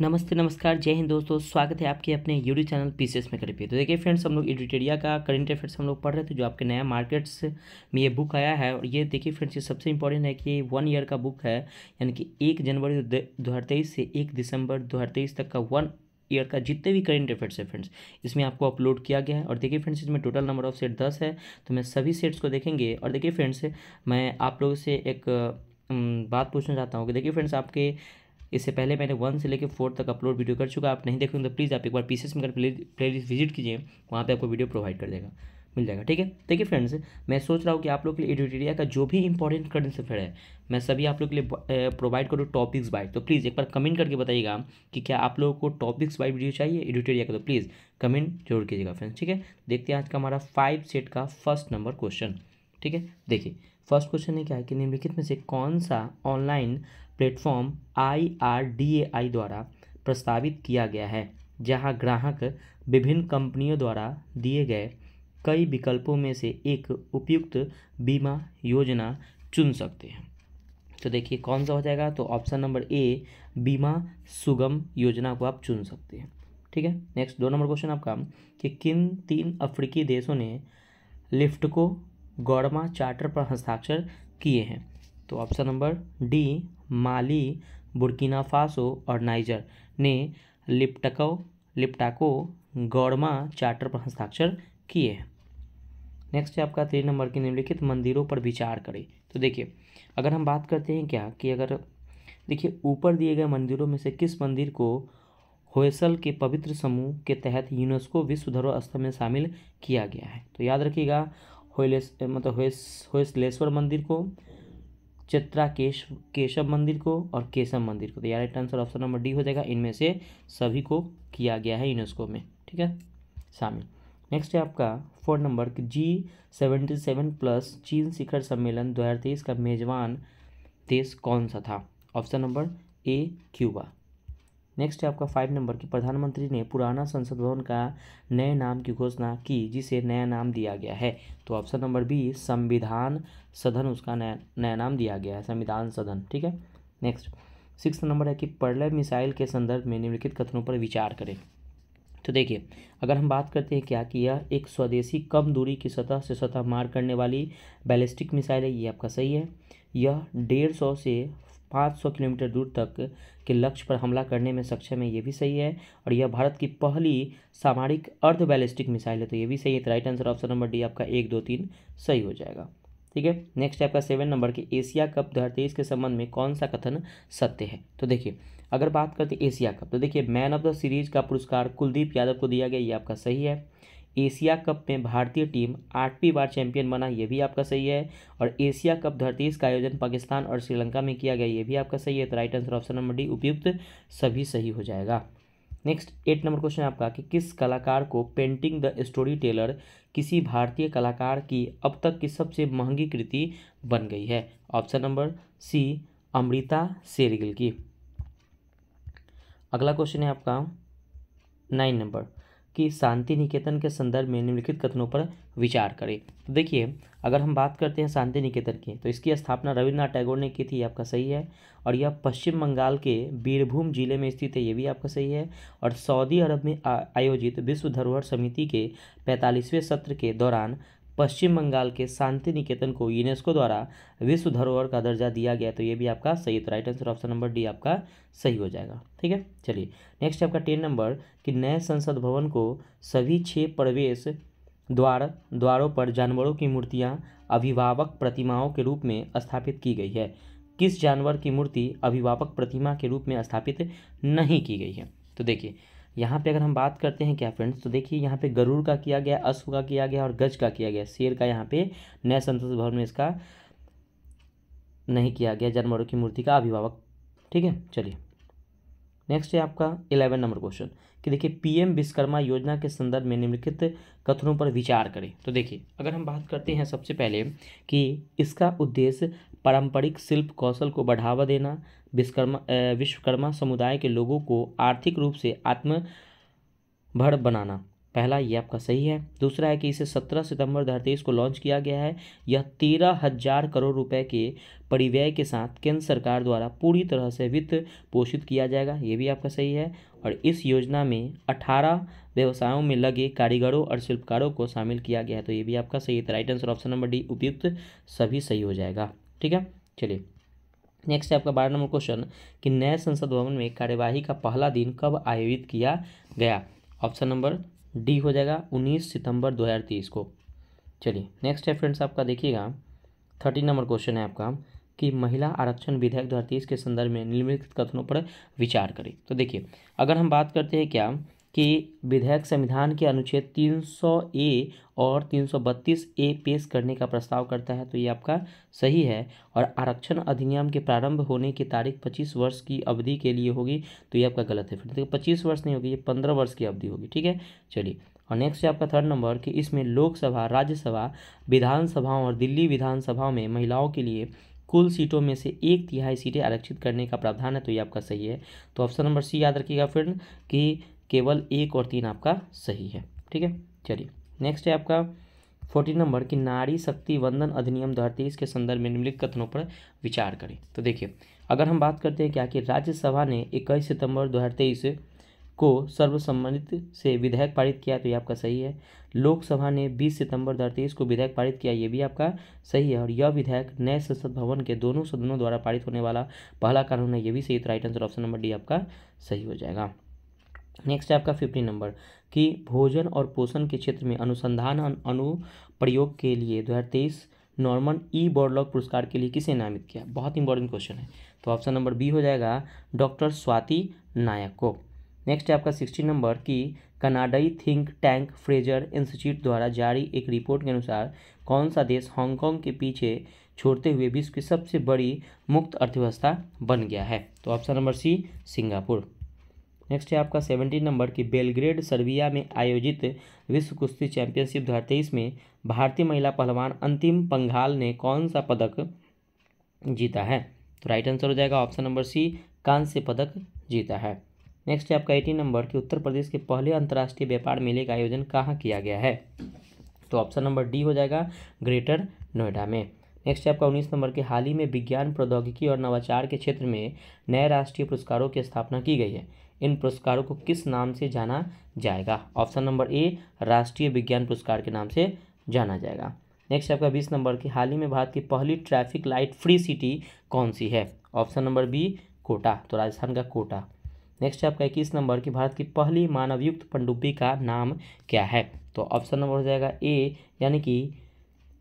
नमस्ते नमस्कार जय हिंद दोस्तों स्वागत है आपके अपने यूट्यूब चैनल पीसीएस में करीब तो देखिए फ्रेंड्स हम लोग एडिटेरिया का करंट अफेयर्स हम लोग पढ़ रहे थे जो आपके नया मार्केट्स में ये बुक आया है और ये देखिए फ्रेंड्स ये सबसे इंपॉर्टेंट है कि वन ईयर का बुक है यानी कि एक जनवरी दो से एक दिसंबर दो तक का वन ईयर का जितने भी करेंट अफेयर्स है फ्रेंड्स इसमें आपको अपलोड किया गया है और देखिए फ्रेंड्स इसमें टोटल नंबर ऑफ सेट दस है तो मैं सभी सेट्स को देखेंगे और देखिए फ्रेंड्स मैं आप लोगों से एक बात पूछना चाहता हूँ कि देखिए फ्रेंड्स आपके इससे पहले मैंने वन से लेकर फोर तक अपलोड वीडियो कर चुका आप नहीं देखें तो प्लीज़ आप एक बार में मेकर प्ले लिस्ट विजिट कीजिए वहाँ पर आपको वीडियो प्रोवाइड कर देगा मिल जाएगा ठीक है देखिए फ्रेंड्स मैं सोच रहा हूँ कि आप लोग के लिए एडिटेरिया का जो भी इंपॉर्टेंट करंट अफेयर है मैं सभी आप लोग के लिए प्रोवाइड करूँ टॉपिक्स बाय तो प्लीज़ एक बार कमेंट करके बताइएगा कि क्या आप लोगों को टॉपिक्स बाय वीडियो चाहिए एडिटेरिया का तो प्लीज़ कमेंट जरूर कीजिएगा फ्रेंड्स ठीक है देखते हैं आज का हमारा फाइव सेट का फर्स्ट नंबर क्वेश्चन ठीक है देखिए फर्स्ट क्वेश्चन है क्या है कि निम्नलिखित में से कौन सा ऑनलाइन प्लेटफॉर्म आई द्वारा प्रस्तावित किया गया है जहां ग्राहक विभिन्न कंपनियों द्वारा दिए गए कई विकल्पों में से एक उपयुक्त बीमा योजना चुन सकते हैं तो देखिए कौन सा हो जाएगा तो ऑप्शन नंबर ए बीमा सुगम योजना को आप चुन सकते हैं ठीक है नेक्स्ट दो नंबर क्वेश्चन आपका कि किन तीन अफ्रीकी देशों ने लिफ्ट को गौरमा चार्टर पर हस्ताक्षर किए हैं तो option number D Mali Burkina Faso और नाइजर ने लिप्टको लिप्टाको गौरमा चार्टर पर हस्ताक्षर किए हैं नेक्स्ट है आपका तीन नंबर की निम्नलिखित मंदिरों पर विचार करें तो देखिए अगर हम बात करते हैं क्या कि अगर देखिए ऊपर दिए गए मंदिरों में से किस मंदिर को होयसल के पवित्र समूह के तहत यूनेस्को विश्व धरोहर स्थल में शामिल किया गया है तो याद रखिएगा होयलेस मतलब होयस होयसलेश्वर मंदिर को चित्रा केश केशव मंदिर को और केशव मंदिर को तो यार right answer option number D हो जाएगा इनमें से सभी को किया गया है यूनेस्को में ठीक है शामिल नेक्स्ट है आपका four number G seventy seven plus चीन शिखर सम्मेलन दो हज़ार तेईस का मेजबान देश कौन सा था option number A Cuba next है आपका फाइव नंबर कि प्रधानमंत्री ने पुराना संसद भवन का नए नाम की घोषणा की जिसे नया नाम दिया गया है तो ऑप्शन नंबर बी संविधान सदन उसका नया नया नाम दिया गया है संविधान सदन ठीक है नेक्स्ट सिक्स नंबर है कि पर्लय मिसाइल के संदर्भ में निम्नलिखित कथनों पर विचार करें तो देखिए अगर हम बात करते हैं क्या कि यह एक स्वदेशी कम दूरी की सतह से सतह मार करने वाली बैलिस्टिक मिसाइल है ये आपका सही है यह डेढ़ सौ से पाँच सौ किलोमीटर दूर तक के लक्ष्य पर हमला करने में सक्षम है ये भी सही है और यह भारत की पहली सामरिक अर्ध बैलिस्टिक मिसाइल है तो ये भी सही है तो right answer option number D आपका एक दो तीन सही हो जाएगा ठीक है नेक्स्ट आपका सेवन नंबर के एशिया कप दो के संबंध में कौन सा कथन सत्य है तो देखिए अगर बात करते एशिया कप तो देखिए मैन ऑफ द सीरीज का पुरस्कार कुलदीप यादव को दिया गया ये आपका सही है एशिया कप में भारतीय टीम आठवीं बार चैंपियन बना ये भी आपका सही है और एशिया कप धरती का आयोजन पाकिस्तान और श्रीलंका में किया गया ये भी आपका सही है तो right answer option number D उपयुक्त सभी सही हो जाएगा नेक्स्ट एट नंबर क्वेश्चन आपका कि किस कलाकार को पेंटिंग द स्टोरी टेलर किसी भारतीय कलाकार की अब तक की सबसे महंगी कृति बन गई है option number C Amrita Shergil की अगला क्वेश्चन है आपका नाइन नंबर कि शांति निकेतन के संदर्भ में निम्नलिखित कथनों पर विचार करें तो देखिए अगर हम बात करते हैं शांति निकेतन की तो इसकी स्थापना रविन्द्रनाथ टैगोर ने की थी आपका सही है और यह पश्चिम बंगाल के बीरभूम जिले में स्थित है ये भी आपका सही है और सऊदी अरब में आयोजित विश्व धरोहर समिति के पैंतालीसवें सत्र के दौरान पश्चिम बंगाल के शांति निकेतन को यूनेस्को द्वारा विश्व धरोहर का दर्जा दिया गया तो ये भी आपका सही तो right answer option number D आपका सही हो जाएगा ठीक है चलिए नेक्स्ट आपका टेन नंबर कि नए संसद भवन को सभी छः प्रवेश द्वार द्वारों पर जानवरों की मूर्तियाँ अभिभावक प्रतिमाओं के रूप में स्थापित की गई है किस जानवर की मूर्ति अभिभावक प्रतिमा के रूप में स्थापित नहीं की गई है तो देखिए यहाँ पे अगर हम बात करते हैं क्या फ्रेंड्स तो देखिए यहाँ पे गरुड़ का किया गया अश्व का किया गया और गज का किया गया शेर का यहाँ पे नए संसद भवन में इसका नहीं किया गया जानवरों की मूर्ति का अभिभावक ठीक है चलिए नेक्स्ट है आपका इलेवन नंबर क्वेश्चन कि देखिए पीएम विश्वकर्मा योजना के संदर्भ में निम्नलिखित कथनों पर विचार करें तो देखिए अगर हम बात करते हैं सबसे पहले कि इसका उद्देश्य पारंपरिक शिल्प कौशल को बढ़ावा देना विश्वकर्मा विश्वकर्मा समुदाय के लोगों को आर्थिक रूप से आत्मभर बनाना पहला ये आपका सही है दूसरा है कि इसे 17 सितंबर दो हज़ार को लॉन्च किया गया है यह तेरह हजार करोड़ रुपए के परिव्यय के साथ केंद्र सरकार द्वारा पूरी तरह से वित्त पोषित किया जाएगा ये भी आपका सही है और इस योजना में 18 व्यवसायों में लगे कारीगरों और शिल्पकारों को शामिल किया गया है तो ये भी आपका सही है right answer option number D उपयुक्त सभी सही हो जाएगा ठीक है चलिए नेक्स्ट है आपका बारह नंबर क्वेश्चन कि नए संसद भवन में कार्यवाही का पहला दिन कब आयोजित किया गया ऑप्शन नंबर डी हो जाएगा 19 सितंबर 2023 को चलिए नेक्स्ट है फ्रेंड्स आपका देखिएगा थर्टीन नंबर क्वेश्चन है आपका कि महिला आरक्षण विधेयक दो के संदर्भ में निम्नलिखित कथनों पर विचार करें तो देखिए अगर हम बात करते हैं क्या कि विधेयक संविधान के अनुच्छेद 300 ए और 332 ए पेश करने का प्रस्ताव करता है तो ये आपका सही है और आरक्षण अधिनियम के प्रारंभ होने की तारीख 25 वर्ष की अवधि के लिए होगी तो ये आपका गलत है फिर देखिए पच्चीस वर्ष नहीं होगी ये पंद्रह वर्ष की अवधि होगी ठीक है चलिए और नेक्स्ट है आपका थर्ड नंबर कि इसमें लोकसभा राज्यसभा विधानसभाओं और दिल्ली विधानसभाओं में महिलाओं के लिए कुल सीटों में से एक तिहाई सीटें आरक्षित करने का प्रावधान है तो ये आपका सही है तो ऑप्शन नंबर सी याद रखिएगा फ्रेंड कि केवल एक और तीन आपका सही है ठीक है चलिए नेक्स्ट है आपका फोर्टीन नंबर कि नारी शक्ति वंदन अधिनियम दो हज़ार तेईस के संदर्भ में निम्नलिखित कथनों पर विचार करें तो देखिए अगर हम बात करते हैं क्या कि राज्यसभा ने इक्कीस सितंबर दो हज़ार तेईस को सर्वसम्मत से विधेयक पारित किया तो ये आपका सही है लोकसभा ने 20 सितंबर दो हज़ार तेईस को विधेयक पारित किया ये भी आपका सही है और यह विधेयक नए संसद भवन के दोनों सदनों द्वारा पारित होने वाला पहला कानून है ये भी सही तो right answer option number D आपका सही हो जाएगा नेक्स्ट है आपका फिफ्टीन नंबर कि भोजन और पोषण के क्षेत्र में अनुसंधान अनुप्रयोग के लिए दो हज़ार तेईस नॉर्मन ई बॉर्डलॉग पुरस्कार के लिए किसे नामित किया बहुत इंपॉर्टेंट क्वेश्चन है तो ऑप्शन नंबर बी हो जाएगा डॉक्टर स्वाति नायक को नेक्स्ट है आपका सिक्सटीन नंबर कि कनाडाई थिंक टैंक फ्रेजर इंस्टीट्यूट द्वारा जारी एक रिपोर्ट के अनुसार कौन सा देश हांगकांग के पीछे छोड़ते हुए विश्व की सबसे बड़ी मुक्त अर्थव्यवस्था बन गया है तो option number C Singapore next है आपका सेवेंटीन नंबर की बेलग्रेड सर्बिया में आयोजित विश्व कुश्ती चैंपियनशिप दो हज़ार तेईस में भारतीय महिला पहलवान अंतिम पंघाल ने कौन सा पदक जीता है तो राइट आंसर हो जाएगा ऑप्शन नंबर सी कांस्य पदक जीता है नेक्स्ट है आपका एटीन नंबर कि उत्तर प्रदेश के पहले अंतर्राष्ट्रीय व्यापार मेले का आयोजन कहाँ किया गया है तो ऑप्शन नंबर डी हो जाएगा ग्रेटर नोएडा में नेक्स्ट है आपका उन्नीस नंबर के हाल ही में विज्ञान प्रौद्योगिकी और नवाचार के क्षेत्र में नए राष्ट्रीय पुरस्कारों की स्थापना की गई है इन पुरस्कारों को किस नाम से जाना जाएगा ऑप्शन नंबर ए राष्ट्रीय विज्ञान पुरस्कार के नाम से जाना जाएगा नेक्स्ट आपका बीस नंबर की हाल ही में भारत की पहली ट्रैफिक लाइट फ्री सिटी कौन सी है ऑप्शन नंबर बी कोटा तो राजस्थान का कोटा नेक्स्ट आपका इक्कीस नंबर की भारत की पहली मानवयुक्त पंडुब्बी का नाम क्या है तो ऑप्शन नंबर हो जाएगा ए यानी कि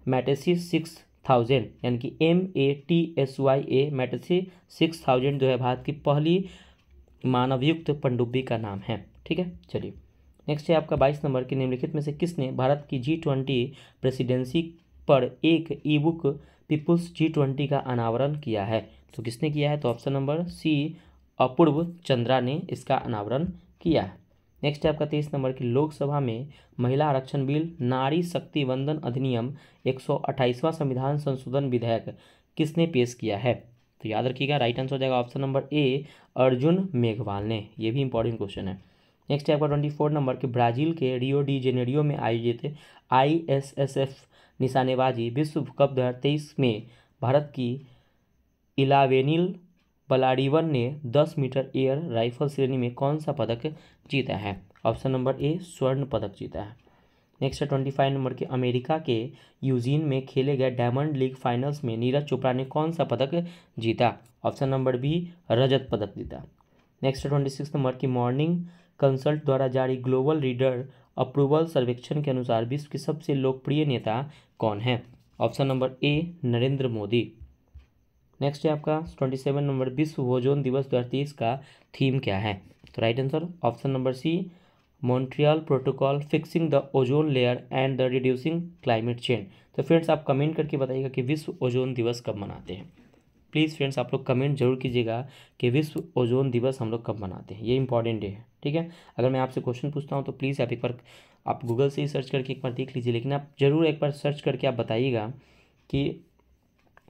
मैटेसी सिक्स थाउजेंड यानी कि M A T S Y A Matsya six thousand जो है भारत की पहली मानवयुक्त पंडुब्बी का नाम है ठीक है चलिए नेक्स्ट है आपका बाईस नंबर के निम्नलिखित में से किसने भारत की जी ट्वेंटी प्रेसिडेंसी पर एक e book peoples G twenty का अनावरण किया है तो किसने किया है तो option number C Apoorva Chandra ने इसका अनावरण किया है नेक्स्ट है आपका तेईस नंबर की लोकसभा में महिला आरक्षण बिल नारी शक्ति वंदन अधिनियम एक संविधान संशोधन विधेयक किसने पेश किया है तो याद रखिएगा राइट आंसर हो जाएगा option number A Arjun Meghwal ने ये भी इंपॉर्टेंट क्वेश्चन है नेक्स्ट है आपका ट्वेंटी फोर नंबर के ब्राज़ील के रियो डी जेनेरियो में आयोजित आई एस एस एफ निशानेबाजी विश्व कप दो हज़ार तेईस में भारत की इलावेनिल बलाडीवन ने दस मीटर एयर राइफल श्रेणी में कौन सा पदक जीता है ऑप्शन नंबर ए स्वर्ण पदक जीता है नेक्स्ट है ट्वेंटी फाइव नंबर के अमेरिका के यूजीन में खेले गए डायमंड लीग फाइनल्स में नीरज चोपड़ा ने कौन सा पदक जीता ऑप्शन नंबर बी रजत पदक जीता नेक्स्ट है ट्वेंटी सिक्स नंबर की मॉर्निंग कंसल्ट द्वारा जारी ग्लोबल रीडर अप्रूवल सर्वेक्षण के अनुसार विश्व के सबसे लोकप्रिय नेता कौन है option number A Narendra Modi next है आपका ट्वेंटी सेवन नंबर विश्व भोजन दिवस दो का थीम क्या है तो right answer option number C Montreal Protocol fixing the ozone layer and the reducing climate change तो फ्रेंड्स आप कमेंट करके बताइएगा कि विश्व ओजोन दिवस कब मनाते हैं प्लीज़ फ्रेंड्स आप लोग कमेंट जरूर कीजिएगा कि विश्व ओजोन दिवस हम लोग कब मनाते हैं ये इंपॉर्टेंट डे है ठीक है अगर मैं आपसे क्वेश्चन पूछता हूँ तो प्लीज़ आप एक बार आप गूगल से ही सर्च करके एक बार देख लीजिए लेकिन आप ज़रूर एक बार सर्च करके आप बताइएगा कि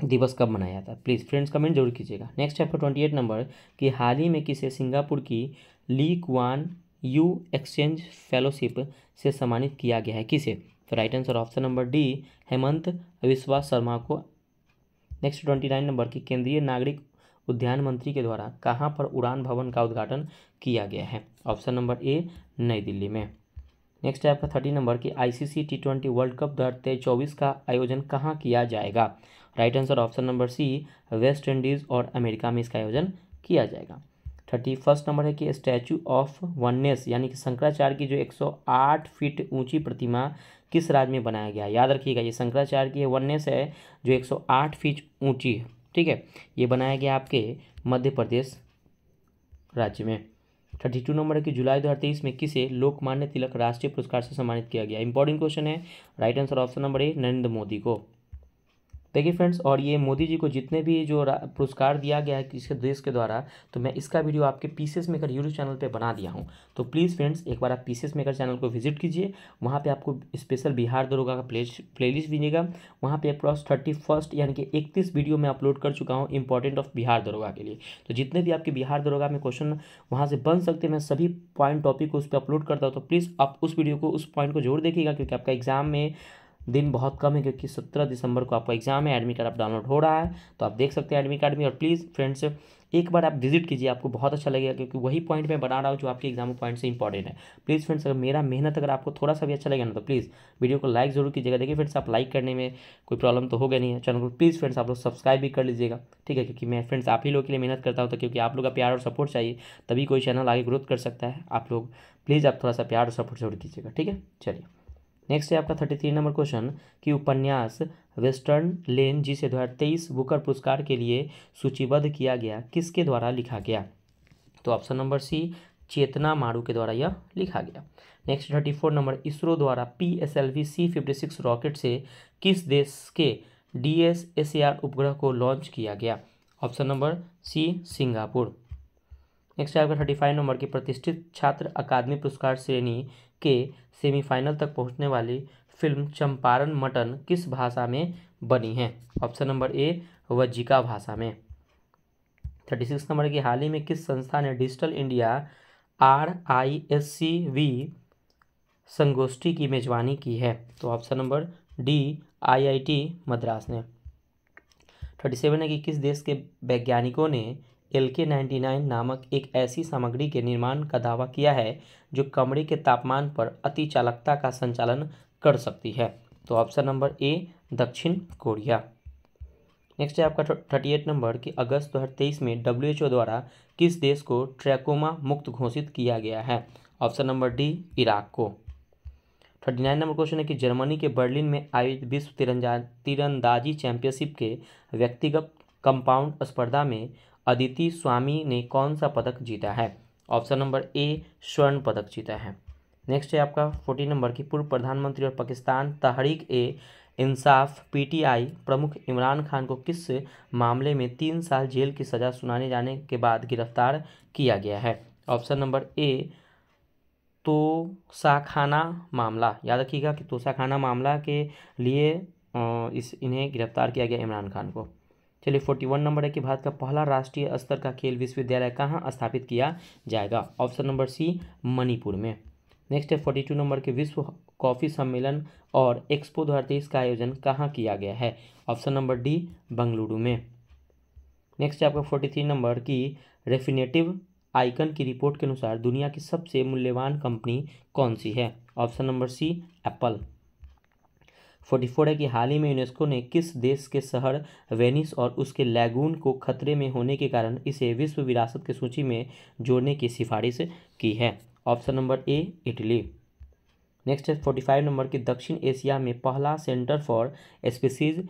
दिवस कब मनाया जाता है प्लीज़ फ्रेंड्स कमेंट जरूर कीजिएगा नेक्स्ट है ट्वेंटी एट नंबर कि हाल ही में किसे सिंगापुर की Lee Kuan Yew exchange fellowship से सम्मानित किया गया है किसे तो right answer option number D Hemant Vishwas Sharma को नेक्स्ट ट्वेंटी नाइन नंबर की केंद्रीय नागरिक उद्यान मंत्री के द्वारा कहाँ पर उड़ान भवन का उद्घाटन किया गया है ऑप्शन नंबर ए नई दिल्ली में नेक्स्ट है आपका थर्टी नंबर की ICC T twenty world cup दो चौबीस का आयोजन कहाँ किया जाएगा right answer option number C West Indies और अमेरिका में इसका आयोजन किया जाएगा थर्टी फर्स्ट नंबर है कि स्टैचू ऑफ वननेस यानी कि शंकराचार्य की जो एक सौ आठ फीट ऊंची प्रतिमा किस राज्य में बनाया गया याद रखिएगा ये शंकराचार्य की वननेस है जो एक सौ आठ फीट ऊंची है ठीक है ये बनाया गया आपके मध्य प्रदेश राज्य में थर्टी टू नंबर है कि जुलाई दो हज़ार तेईस में किसे लोकमान्य तिलक राष्ट्रीय पुरस्कार से सम्मानित किया गया इंपॉर्टेंट क्वेश्चन है right answer option number A Narendra Modi को देखिए फ्रेंड्स और ये मोदी जी को जितने भी जो पुरस्कार दिया गया है किसी देश के द्वारा तो मैं इसका वीडियो आपके पीसेस मेकर यूट्यूब चैनल पे बना दिया हूँ तो प्लीज़ फ्रेंड्स एक बार आप पीसेस मेकर चैनल को विजिट कीजिए वहाँ पे आपको स्पेशल बिहार दरोगा का प्ले प्ले लिस्ट मिलेगा वहाँ पर अक्रॉस थर्टी फर्स्ट यानी कि इकतीस वीडियो मैं अपलोड कर चुका हूँ इंपॉर्टेंट ऑफ बिहार दरोगा के लिए तो जितने भी आपके बिहार दरोगा में क्वेश्चन वहाँ से बन सकते मैं सभी पॉइंट टॉपिक को उस पर अपलोड करता हूँ तो प्लीज़ आप उस वीडियो को उस पॉइंट को जरूर देखिएगा क्योंकि आपका एग्जाम में दिन बहुत कम है क्योंकि सत्रह दिसंबर को आपका एग्जाम है एडमिट कार्ड आप डाउनलोड हो रहा है तो आप देख सकते हैं एडमिट कार्ड में और प्लीज़ फ्रेंड्स एक बार आप विजिट कीजिए आपको बहुत अच्छा लगेगा क्योंकि वही पॉइंट मैं बना रहा हूँ जो आपके एग्जाम पॉइंट से इंपॉर्टेंट है प्लीज़ फ्रेंड्स अगर मेरा मेहनत अगर आपको थोड़ा सा भी अच्छा लगेगा ना तो प्लीज़ वीडियो को लाइक जरूर कीजिएगा देखिए फ्रेंड्स आप लाइक करने में कोई प्रॉब्लम तो हो गया नहीं है चैनल को प्लीज़ फ्रेंड्स आप लोग सब्सक्राइब भी कर लीजिएगा ठीक है क्योंकि मैं फ्रेंड्स आप ही लोग के लिए मेहनत करता हूँ तो क्योंकि आप लोग का प्यार और सपोर्ट चाहिए तभी कोई चैनल आगे ग्रोथ कर सकता है आप लोग प्लीज़ आप थोड़ा सा प्यार और सपोर्ट जरूर कीजिएगा ठीक है चलिए नेक्स्ट है आपका थर्टी थ्री नंबर क्वेश्चन कि उपन्यास वेस्टर्न लेन दो हज़ार दो बुकर पुरस्कार के लिए सूचीबद्ध किया गया किसके द्वारा लिखा गया तो ऑप्शन नंबर सी चेतना मारू के द्वारा यह लिखा गया next thirty four number ISRO द्वारा P S L V C fifty six rocket से किस देश के D S S A R उपग्रह को लॉन्च किया गया option number C Singapore next है आपका थर्टी फाइव नंबर की प्रतिष्ठित छात्र अकादमी पुरस्कार श्रेणी के सेमीफाइनल तक पहुंचने वाली फिल्म चंपारण मटन किस भाषा में बनी है ऑप्शन नंबर ए वज्जिका भाषा में थर्टी सिक्स नंबर की हाल ही में किस संस्था ने digital India R I S C V संगोष्ठी की मेजबानी की है तो option number D IIT Madras ने थर्टी सेवन है कि किस देश के वैज्ञानिकों ने एल के नाइन्टी नाइन नामक एक ऐसी सामग्री के निर्माण का दावा किया है जो कमरे के तापमान पर अति चालकता का संचालन कर सकती है तो ऑप्शन नंबर ए दक्षिण कोरिया नेक्स्ट है आपका थर्टी एट नंबर कि अगस्त दो हज़ार तेईस में डब्ल्यू एच ओ द्वारा किस देश को ट्रैकोमा मुक्त घोषित किया गया है ऑप्शन नंबर डी इराक को थर्टी नाइन नंबर क्वेश्चन है कि जर्मनी के बर्लिन में आयोजित विश्व तिरंजा तिरंदाजी चैंपियनशिप के व्यक्तिगत कंपाउंड स्पर्धा में अदिति स्वामी ने कौन सा पदक जीता है ऑप्शन नंबर ए स्वर्ण पदक जीता है नेक्स्ट है आपका फोर्टी नंबर की पूर्व प्रधानमंत्री और पाकिस्तान तहरीक ए इंसाफ पीटीआई प्रमुख इमरान खान को किस मामले में तीन साल जेल की सज़ा सुनाने जाने के बाद गिरफ्तार किया गया है ऑप्शन नंबर ए तो साखाना मामला याद रखिएगा कि तोसाखाना मामला के लिए इस इन्हें गिरफ्तार किया गया इमरान खान को चलिए फोर्टी वन नंबर है कि भारत का पहला राष्ट्रीय स्तर का खेल विश्वविद्यालय कहाँ स्थापित किया जाएगा ऑप्शन नंबर सी मणिपुर में नेक्स्ट है फोर्टी टू नंबर के विश्व कॉफ़ी सम्मेलन और एक्सपो दो हज़ार तेईस का आयोजन कहाँ किया गया है ऑप्शन नंबर डी बंगलुरु में नेक्स्ट है आपका फोर्टी थ्री नंबर की रेफिनेटिव आइकन की रिपोर्ट के अनुसार दुनिया की सबसे मूल्यवान कंपनी कौन सी है option number C Apple forty four है कि हाल ही में यूनेस्को ने किस देश के शहर वेनिस और उसके लैगून को खतरे में होने के कारण इसे विश्व विरासत की सूची में जोड़ने की सिफारिश की है option number A Italy next है फोर्टी फाइव नंबर की दक्षिण एशिया में पहला सेंटर फॉर स्पीसीज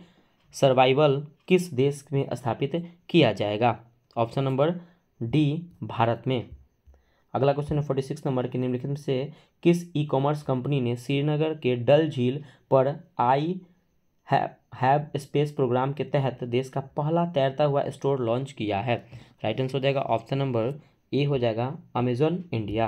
सर्वाइवल किस देश में स्थापित किया जाएगा ऑप्शन नंबर डी भारत में अगला क्वेश्चन है फोर्टी सिक्स नंबर के निम्नलिखित में से किस ई कॉमर्स कंपनी ने श्रीनगर के डल झील पर आई हैव स्पेस प्रोग्राम के तहत देश का पहला तैरता हुआ स्टोर लॉन्च किया है राइट आंसर हो जाएगा ऑप्शन नंबर ए हो जाएगा अमेजोन इंडिया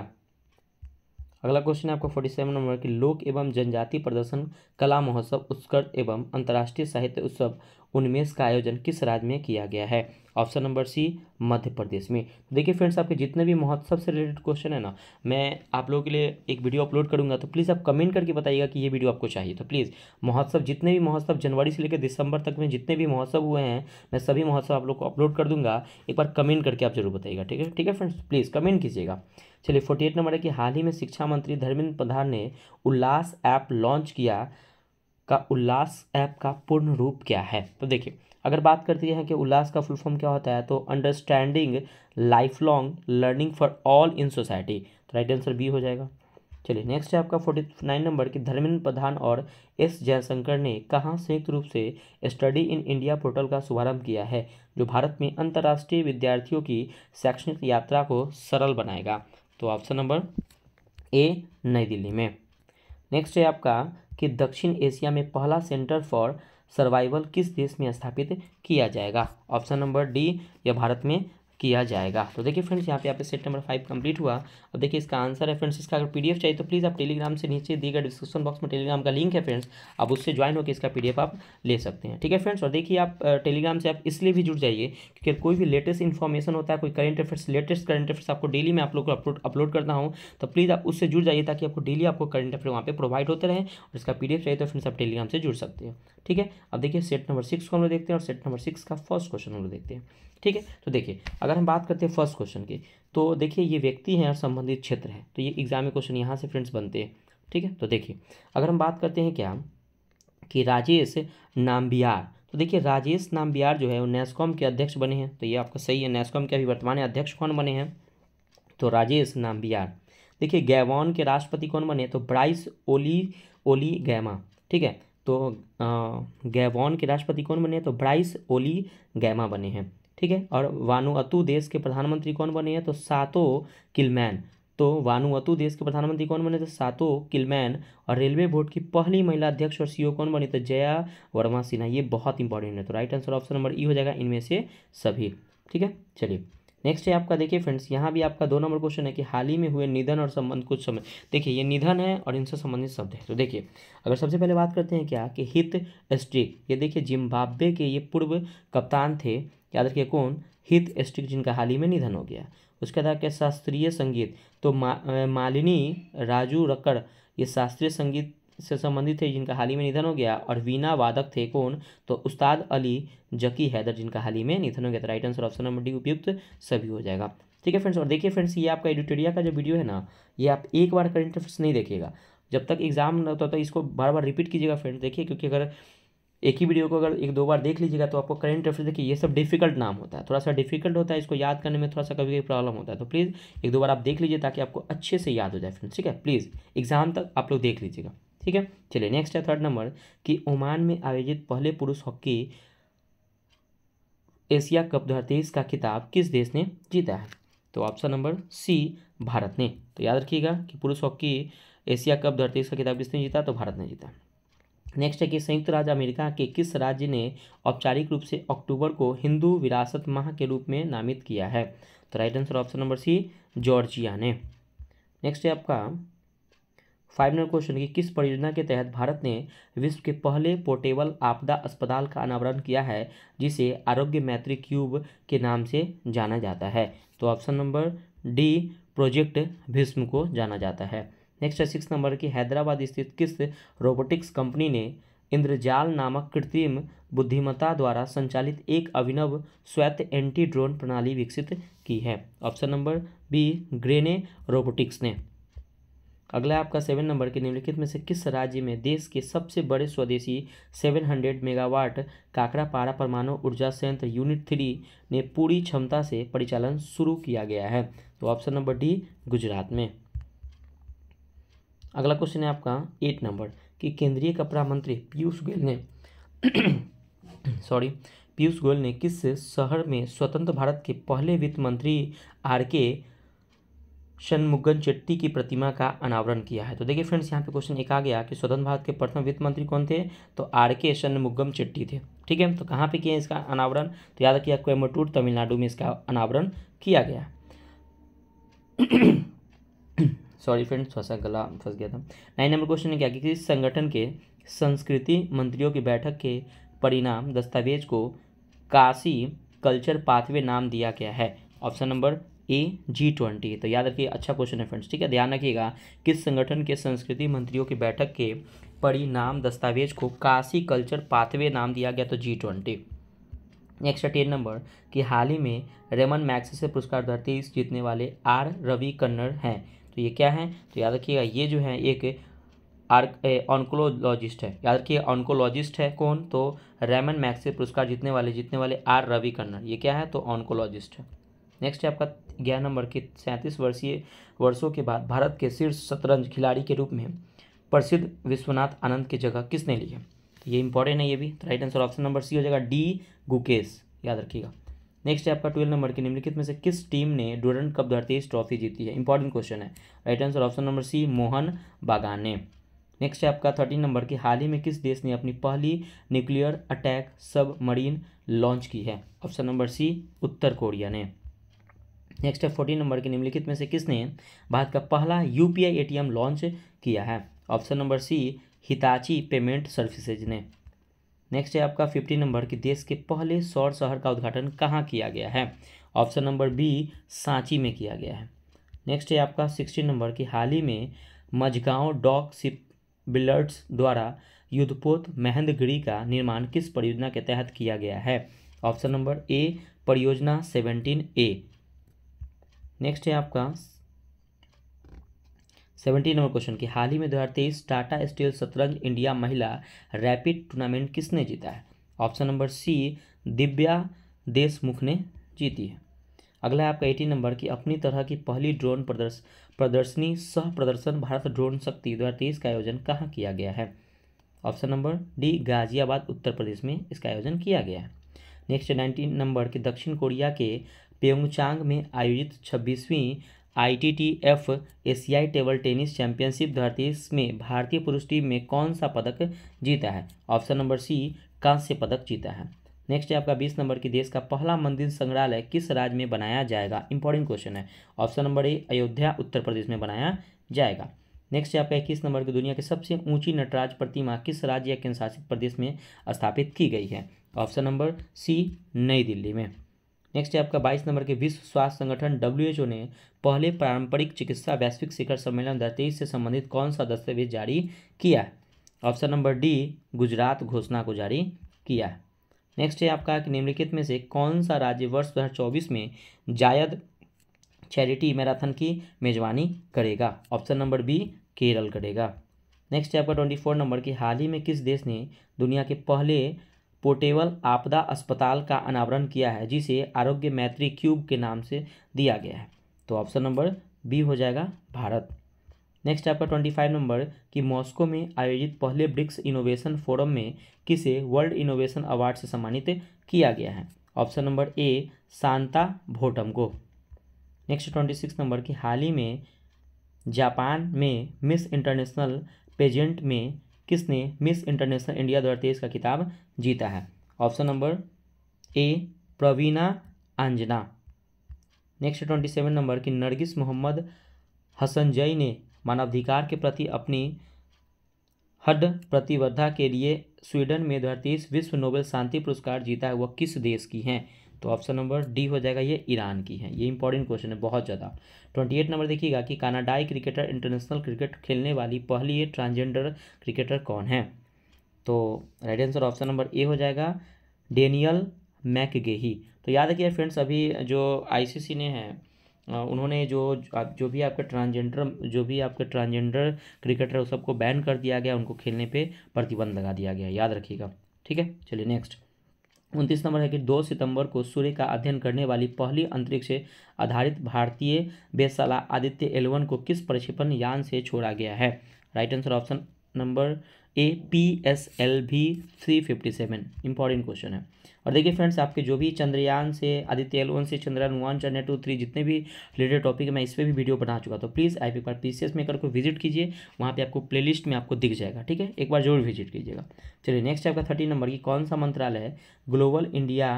अगला क्वेश्चन है आपका फोर्टी सेवन नंबर की लोक एवं जनजाति प्रदर्शन कला महोत्सव उत्कर्ष एवं अंतर्राष्ट्रीय साहित्य उत्सव उनमें इसका आयोजन किस राज्य में किया गया है ऑप्शन नंबर सी मध्य प्रदेश में तो देखिए फ्रेंड्स आपके जितने भी महोत्सव से रिलेटेड क्वेश्चन है ना मैं आप लोगों के लिए एक वीडियो अपलोड करूंगा तो प्लीज़ आप कमेंट करके बताइएगा कि ये वीडियो आपको चाहिए तो प्लीज़ महोत्सव जितने भी महोत्सव जनवरी से लेकर दिसंबर तक में जितने भी महोत्सव हुए हैं मैं सभी महोत्सव आप लोग को अपलोड कर दूंगा एक बार कमेंट करके आप जरूर बताइएगा ठीक है ठीक है फ्रेंड्स प्लीज़ कमेंट कीजिएगा चलिए फोर्टी एट नंबर है कि हाल ही में शिक्षा मंत्री धर्मेंद्र प्रधान ने उल्लास ऐप लॉन्च किया का उल्लास ऐप का पूर्ण रूप क्या है तो देखिए अगर बात करती है कि उल्लास का फुल फॉर्म क्या होता है तो understanding lifelong learning for all in society तो राइट आंसर बी हो जाएगा चलिए नेक्स्ट है आपका फोर्टी नाइन नंबर की धर्मेंद्र प्रधान और एस जयशंकर ने कहाँ संयुक्त रूप से स्टडी इन इंडिया पोर्टल का शुभारंभ किया है जो भारत में अंतर्राष्ट्रीय विद्यार्थियों की शैक्षणिक यात्रा को सरल बनाएगा तो ऑप्शन नंबर ए नई दिल्ली में नेक्स्ट है आपका कि दक्षिण एशिया में पहला सेंटर फॉर सर्वाइवल किस देश में स्थापित किया जाएगा ऑप्शन नंबर डी यह भारत में किया जाएगा तो देखिए फ्रेंड्स यहाँ पे यहाँ पे सेट नंबर फाइव कंप्लीट हुआ अब देखिए इसका आंसर है फ्रेंड्स इसका अगर पीडीएफ चाहिए तो प्लीज़ आप टेलीग्राम से नीचे दिए गए डिस्क्रिप्शन बॉक्स में टेलीग्राम का लिंक है फ्रेंड्स आप उससे ज्वाइन होकर इसका पीडीएफ आप ले सकते हैं ठीक है फ्रेंड्स और देखिए आप टेलीग्राम से आप इसलिए भी जुड़ जाइए क्योंकि कोई भी लेटेस्ट इन्फॉर्मेशन होता है कोई current affairs latest current affairs आपको डेली मैं आप लोग को अपलोड अपलोड करता हूँ तो प्लीज़ आप उससे जुड़ जाइए ताकि आपको डेली आपको करंट अफेयर वहाँ पर प्रोवाइड होते रहें और इसका पी चाहिए तो फ्रेंड्स आप टेलीग्राम से जुड़ सकते हैं ठीक है अब देखिए सेट नंबर सिक्स को हम लोग देखते हैं और सेट नंबर सिक्स का फर्स्ट क्वेश्चन हम लोग देखते हैं ठीक है तो देखिए अगर हम बात करते हैं फर्स्ट क्वेश्चन की तो देखिए ये व्यक्ति है और संबंधित क्षेत्र है तो ये एग्जाम में क्वेश्चन यहाँ से फ्रेंड्स बनते हैं ठीक है तो देखिए अगर हम बात करते हैं क्या कि राजेश नाम्बियार तो देखिए राजेश नाम्बियार जो है वो नेस्कॉम के अध्यक्ष बने हैं तो ये आपका सही है नेस्कॉम के अभी वर्तमान अध्यक्ष कौन बने हैं तो राजेश नाम्बियार देखिए गैवान के राष्ट्रपति कौन बने तो ब्राइस ओली ओली गैमा ठीक है तो गैवॉन के राष्ट्रपति कौन बने हैं तो ब्राइस ओली गैमा बने हैं ठीक है और वानुअतु देश के प्रधानमंत्री कौन बने हैं तो सातो किलमैन तो वानुअतु देश के प्रधानमंत्री कौन बने तो सातो किलमैन और रेलवे बोर्ड की पहली महिला अध्यक्ष और सीईओ कौन बनी तो जया वर्मा सिन्हा ये बहुत इंपॉर्टेंट है तो right answer option number E हो जाएगा इनमें से सभी ठीक है चलिए नेक्स्ट है आपका देखिए फ्रेंड्स यहाँ भी आपका दो नंबर क्वेश्चन है कि हाल ही में हुए निधन और संबंध कुछ समय देखिए ये निधन है और इनसे संबंधित शब्द है तो देखिए अगर सबसे पहले बात करते हैं क्या कि हित स्ट्रिक ये देखिए जिम्बाब्वे के ये पूर्व कप्तान थे याद रखिए कौन हित स्ट्रिक जिनका हाल ही में निधन हो गया उसके बाद क्या शास्त्रीय संगीत तो मा, मालिनी राजू रक्कड़ ये शास्त्रीय संगीत से संबंधित थे जिनका हाल ही में निधन हो गया और वीना वादक थे कौन तो उस्ताद अली जकी हैदर जिनका हाल ही में निधन हो गया तो right answer option number D उपयुक्त सभी हो जाएगा ठीक है फ्रेंड्स और देखिए फ्रेंड्स ये आपका एडिटोरिया का जो वीडियो है ना ये आप एक बार करंट अफेयर्स नहीं देखिएगा जब तक एग्जाम न तो तो इसको बार बार रिपीट कीजिएगा फ्रेंड्स देखिए क्योंकि अगर एक ही वीडियो को अगर एक दो बार देख लीजिएगा तो आपको करंट अफेयर देखिए ये सब डिफिकल्ट नाम होता है थोड़ा सा डिफिकल्ट होता है इसको याद करने में थोड़ा सा कभी कभी प्रॉब्लम होता है तो प्लीज़ एक दो बार आप देख लीजिए ताकि आपको अच्छे से याद हो जाए फ्रेंड्स ठीक है प्लीज़ एग्जाम तक आप लोग देख लीजिएगा ठीक है चलिए नेक्स्ट है थर्ड नंबर कि ओमान में आयोजित पहले पुरुष हॉकी एशिया कप दो का खिताब किस देश ने जीता है तो ऑप्शन नंबर सी भारत ने तो याद रखिएगा कि पुरुष हॉकी एशिया कप दो का खिताब किसने जीता तो भारत ने जीता नेक्स्ट है कि संयुक्त राज्य अमेरिका के किस राज्य ने औपचारिक रूप से अक्टूबर को हिंदू विरासत माह के रूप में नामित किया है तो right answer option number C Georgia ने नेक्स्ट है आपका फाइव नंबर क्वेश्चन की किस परियोजना के तहत भारत ने विश्व के पहले पोर्टेबल आपदा अस्पताल का अनावरण किया है जिसे आरोग्य मैत्री क्यूब के नाम से जाना जाता है तो option number D project Bhishm को जाना जाता है नेक्स्ट है सिक्स नंबर की हैदराबाद स्थित किस रोबोटिक्स कंपनी ने इंद्रजाल नामक कृत्रिम बुद्धिमत्ता द्वारा संचालित एक अभिनव स्वैत एंटी ड्रोन प्रणाली विकसित की है option number B Grene robotics ने अगला आपका सेवन नंबर के निम्नलिखित में से किस राज्य में देश के सबसे बड़े स्वदेशी 700 मेगावाट काकरा पारा परमाणु ऊर्जा संयंत्र यूनिट थ्री ने पूरी क्षमता से परिचालन शुरू किया गया है तो ऑप्शन नंबर डी गुजरात में अगला क्वेश्चन है आपका एट नंबर कि केंद्रीय कपड़ा मंत्री पीयूष गोयल ने सॉरी पीयूष गोयल ने किस शहर में स्वतंत्र भारत के पहले वित्त मंत्री आर के शनमुगन चेट्टी की प्रतिमा का अनावरण किया है तो देखिए फ्रेंड्स यहाँ पे क्वेश्चन एक आ गया कि स्वतंत्र भारत के प्रथम वित्त मंत्री कौन थे तो आर के शनमुगम चेट्टी थे ठीक है तो कहाँ पे किए इसका अनावरण तो याद रखिए कोयम्बटूर तमिलनाडु में इसका अनावरण किया गया सॉरी फ्रेंड्स थोड़ा सा गला फंस गया था नाइन नंबर क्वेश्चन ने क्या कि किसी संगठन के संस्कृति मंत्रियों की बैठक के परिणाम दस्तावेज को काशी कल्चर पाथवे नाम दिया गया है option number A G twenty तो याद रखिए अच्छा क्वेश्चन है फ्रेंड्स ठीक है ध्यान रखिएगा किस संगठन के संस्कृति मंत्रियों की बैठक के परिणाम दस्तावेज को काशी कल्चर पाथवे नाम दिया गया तो जी ट्वेंटी नेक्स्ट है टेन नंबर कि हाल ही में रेमन मैक्स से पुरस्कार धरती जीतने वाले आर रवि कन्नड़ हैं तो ये क्या है तो याद रखिएगा ये जो है एक आर ऑन्कोलॉजिस्ट है याद रखिए ऑन्कोलॉजिस्ट है कौन तो रेमन मैक्स से पुरस्कार जीतने वाले जीतने वाले आर रवि कन्नड़ ये क्या तो है तो ऑन्कोलॉजिस्ट है नेक्स्ट है आपका ग्यारह नंबर के सैंतीस वर्षीय वर्षों के बाद भारत के शीर्ष शतरंज खिलाड़ी के रूप में प्रसिद्ध विश्वनाथ आनंद की जगह किसने ली है तो ये इंपॉर्टेंट है ये भी right answer option number C हो जाएगा डी गुकेश याद रखिएगा नेक्स्ट है आपका ट्वेल्व नंबर के निम्नलिखित में से किस टीम ने डोरेंट कप दो ट्रॉफी जीती है इंपॉर्टेंट क्वेश्चन है right answer option number C Mohun बागाने नेक्स्ट है आपका थर्टीन नंबर की हाल ही में किस देश ने अपनी पहली न्यूक्लियर अटैक सब लॉन्च की है ऑप्शन नंबर सी उत्तर कोरिया ने नेक्स्ट है फोर्टीन नंबर के निम्नलिखित में से किसने भारत का पहला यू पी लॉन्च किया है option number C Hitachi payment services ने नेक्स्ट है आपका फिफ्टीन नंबर कि देश के पहले सौर शहर का उद्घाटन कहाँ किया गया है ऑप्शन नंबर बी सांची में किया गया है नेक्स्ट है आपका सिक्सटीन नंबर कि हाल ही में मझगांव डॉक शिप बिल्डर्स द्वारा युद्धपोत महेंद्रगिरी का निर्माण किस परियोजना के तहत किया गया है ऑप्शन नंबर ए परियोजना सेवनटीन ए नेक्स्ट है आपका सेवेंटी नंबर क्वेश्चन की हाल ही में दो हज़ार तेईस टाटा स्टील शतरंज इंडिया महिला रैपिड टूर्नामेंट किसने जीता है option number C Divya Deshmukh ने जीती है अगला है आपका एटीन नंबर की अपनी तरह की पहली ड्रोन प्रदर्श प्रदर्शनी सह प्रदर्शन भारत ड्रोन शक्ति दो का आयोजन कहाँ किया गया है option number D Ghaziabad Uttar Pradesh में इसका आयोजन किया गया है नेक्स्ट नाइनटीन नंबर की दक्षिण कोरिया के प्योंगचांग में आयोजित छब्बीसवीं आईटीटीएफ एशियाई टेबल टेनिस चैंपियनशिप धरती में भारतीय पुरुष टीम में कौन सा पदक जीता है ऑप्शन नंबर सी कांस्य पदक जीता है नेक्स्ट है आपका बीस नंबर की देश का पहला मंदिर संग्रहालय किस राज्य में बनाया जाएगा इंपॉर्टेंट क्वेश्चन है option number A Ayodhya Uttar Pradesh में बनाया जाएगा नेक्स्ट है आपका इक्कीस नंबर की दुनिया की सबसे ऊंची नटराज प्रतिमा किस राज्य या केंद्रशासित प्रदेश में स्थापित की गई है ऑप्शन नंबर सी नई दिल्ली में नेक्स्ट है आपका बाईस नंबर के विश्व स्वास्थ्य संगठन ओ ने पहले पारंपरिक चिकित्सा वैश्विक शिखर सम्मेलन दो से संबंधित कौन सा दस्तावेज जारी किया ऑप्शन नंबर डी गुजरात घोषणा को जारी किया नेक्स्ट है आपका कि निम्नलिखित में से कौन सा राज्य वर्ष दो में जायद चैरिटी मैराथन की मेजबानी करेगा ऑप्शन नंबर बी केरल करेगा नेक्स्ट है आपका ट्वेंटी फोर नंबर कि हाल ही में किस देश ने दुनिया के पहले पोर्टेबल आपदा अस्पताल का अनावरण किया है जिसे आरोग्य मैत्री क्यूब के नाम से दिया गया है तो ऑप्शन नंबर बी हो जाएगा भारत नेक्स्ट आपका ट्वेंटी फाइव नंबर कि मॉस्को में आयोजित पहले ब्रिक्स इनोवेशन फोरम में किसे वर्ल्ड इनोवेशन अवार्ड से सम्मानित किया गया है option number A Santa Bhotam को नेक्स्ट ट्वेंटी सिक्स नंबर कि हाल ही में जापान में मिस इंटरनेशनल पेजेंट में किसने मिस इंटरनेशनल इंडिया दो का खिताब जीता है option number A Praveena Anjana next twenty seven number की नरगिस मोहम्मद हसनजई ने मानवाधिकार के प्रति अपनी हड प्रतिबद्धा के लिए स्वीडन में दो विश्व नोबेल शांति पुरस्कार जीता है वह किस देश की हैं तो ऑप्शन नंबर डी हो जाएगा ये ईरान की है ये इंपॉर्टेंट क्वेश्चन है बहुत ज़्यादा ट्वेंटी एट नंबर देखिएगा कि कानाडाई क्रिकेटर इंटरनेशनल क्रिकेट खेलने वाली पहली ट्रांसजेंडर क्रिकेटर कौन है तो right answer option number A हो जाएगा डेनियल मैकगेही तो याद रखिए फ्रेंड्स अभी जो आई ने है उन्होंने जो आप जो भी आपके ट्रांसजेंडर जो भी आपके ट्रांसजेंडर क्रिकेटर उस सबको बैन कर दिया गया उनको खेलने पे प्रतिबंध लगा दिया गया याद रखिएगा ठीक है चलिए नेक्स्ट उनतीस नंबर है कि दो सितंबर को सूर्य का अध्ययन करने वाली पहली अंतरिक्ष आधारित भारतीय बेसाला आदित्य एलवन को किस प्रक्षेपण यान से छोड़ा गया है right answer option number A P S L भी three fifty seven important question है और देखिए फ्रेंड्स आपके जो भी चंद्रयान से आदित्य एल वन से Chandrayaan one Chandrayaan two three जितने भी रिलेटेड टॉपिक है मैं इस पर भी वीडियो बना चुका तो प्लीज़ आप P bar P C S में करके विजिट कीजिए वहाँ पे आपको लिस्ट में आपको दिख जाएगा ठीक है एक बार जरूर विजिट कीजिएगा चलिए नेक्स्ट आपका थर्टी नंबर की कौन सा मंत्रालय है ग्लोबल इंडिया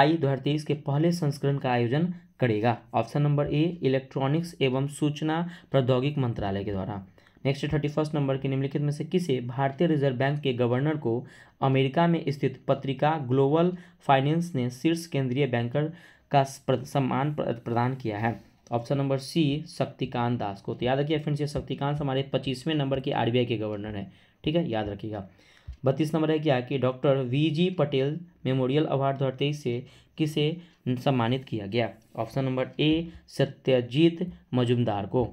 आई दो हज़ार तेईस के पहले संस्करण का आयोजन करेगा ऑप्शन नंबर ए इलेक्ट्रॉनिक्स एवं सूचना प्रौद्योगिक मंत्रालय के द्वारा नेक्स्ट थर्टी फर्स्ट नंबर के निम्नलिखित में से किसे भारतीय रिजर्व बैंक के गवर्नर को अमेरिका में स्थित पत्रिका ग्लोबल फाइनेंस ने शीर्ष केंद्रीय बैंकर का सम्मान प्रदान किया है तो option number C Shaktikanta Das को तो याद रखिए फ्रेंड्स ये शक्तिकांत हमारे पच्चीसवें नंबर के आर के गवर्नर हैं ठीक है याद रखिएगा बत्तीस नंबर है क्या कि doctor V G Patel memorial award दो हज़ार तेईस से किसे सम्मानित किया गया option number A Satyajit Majumdar को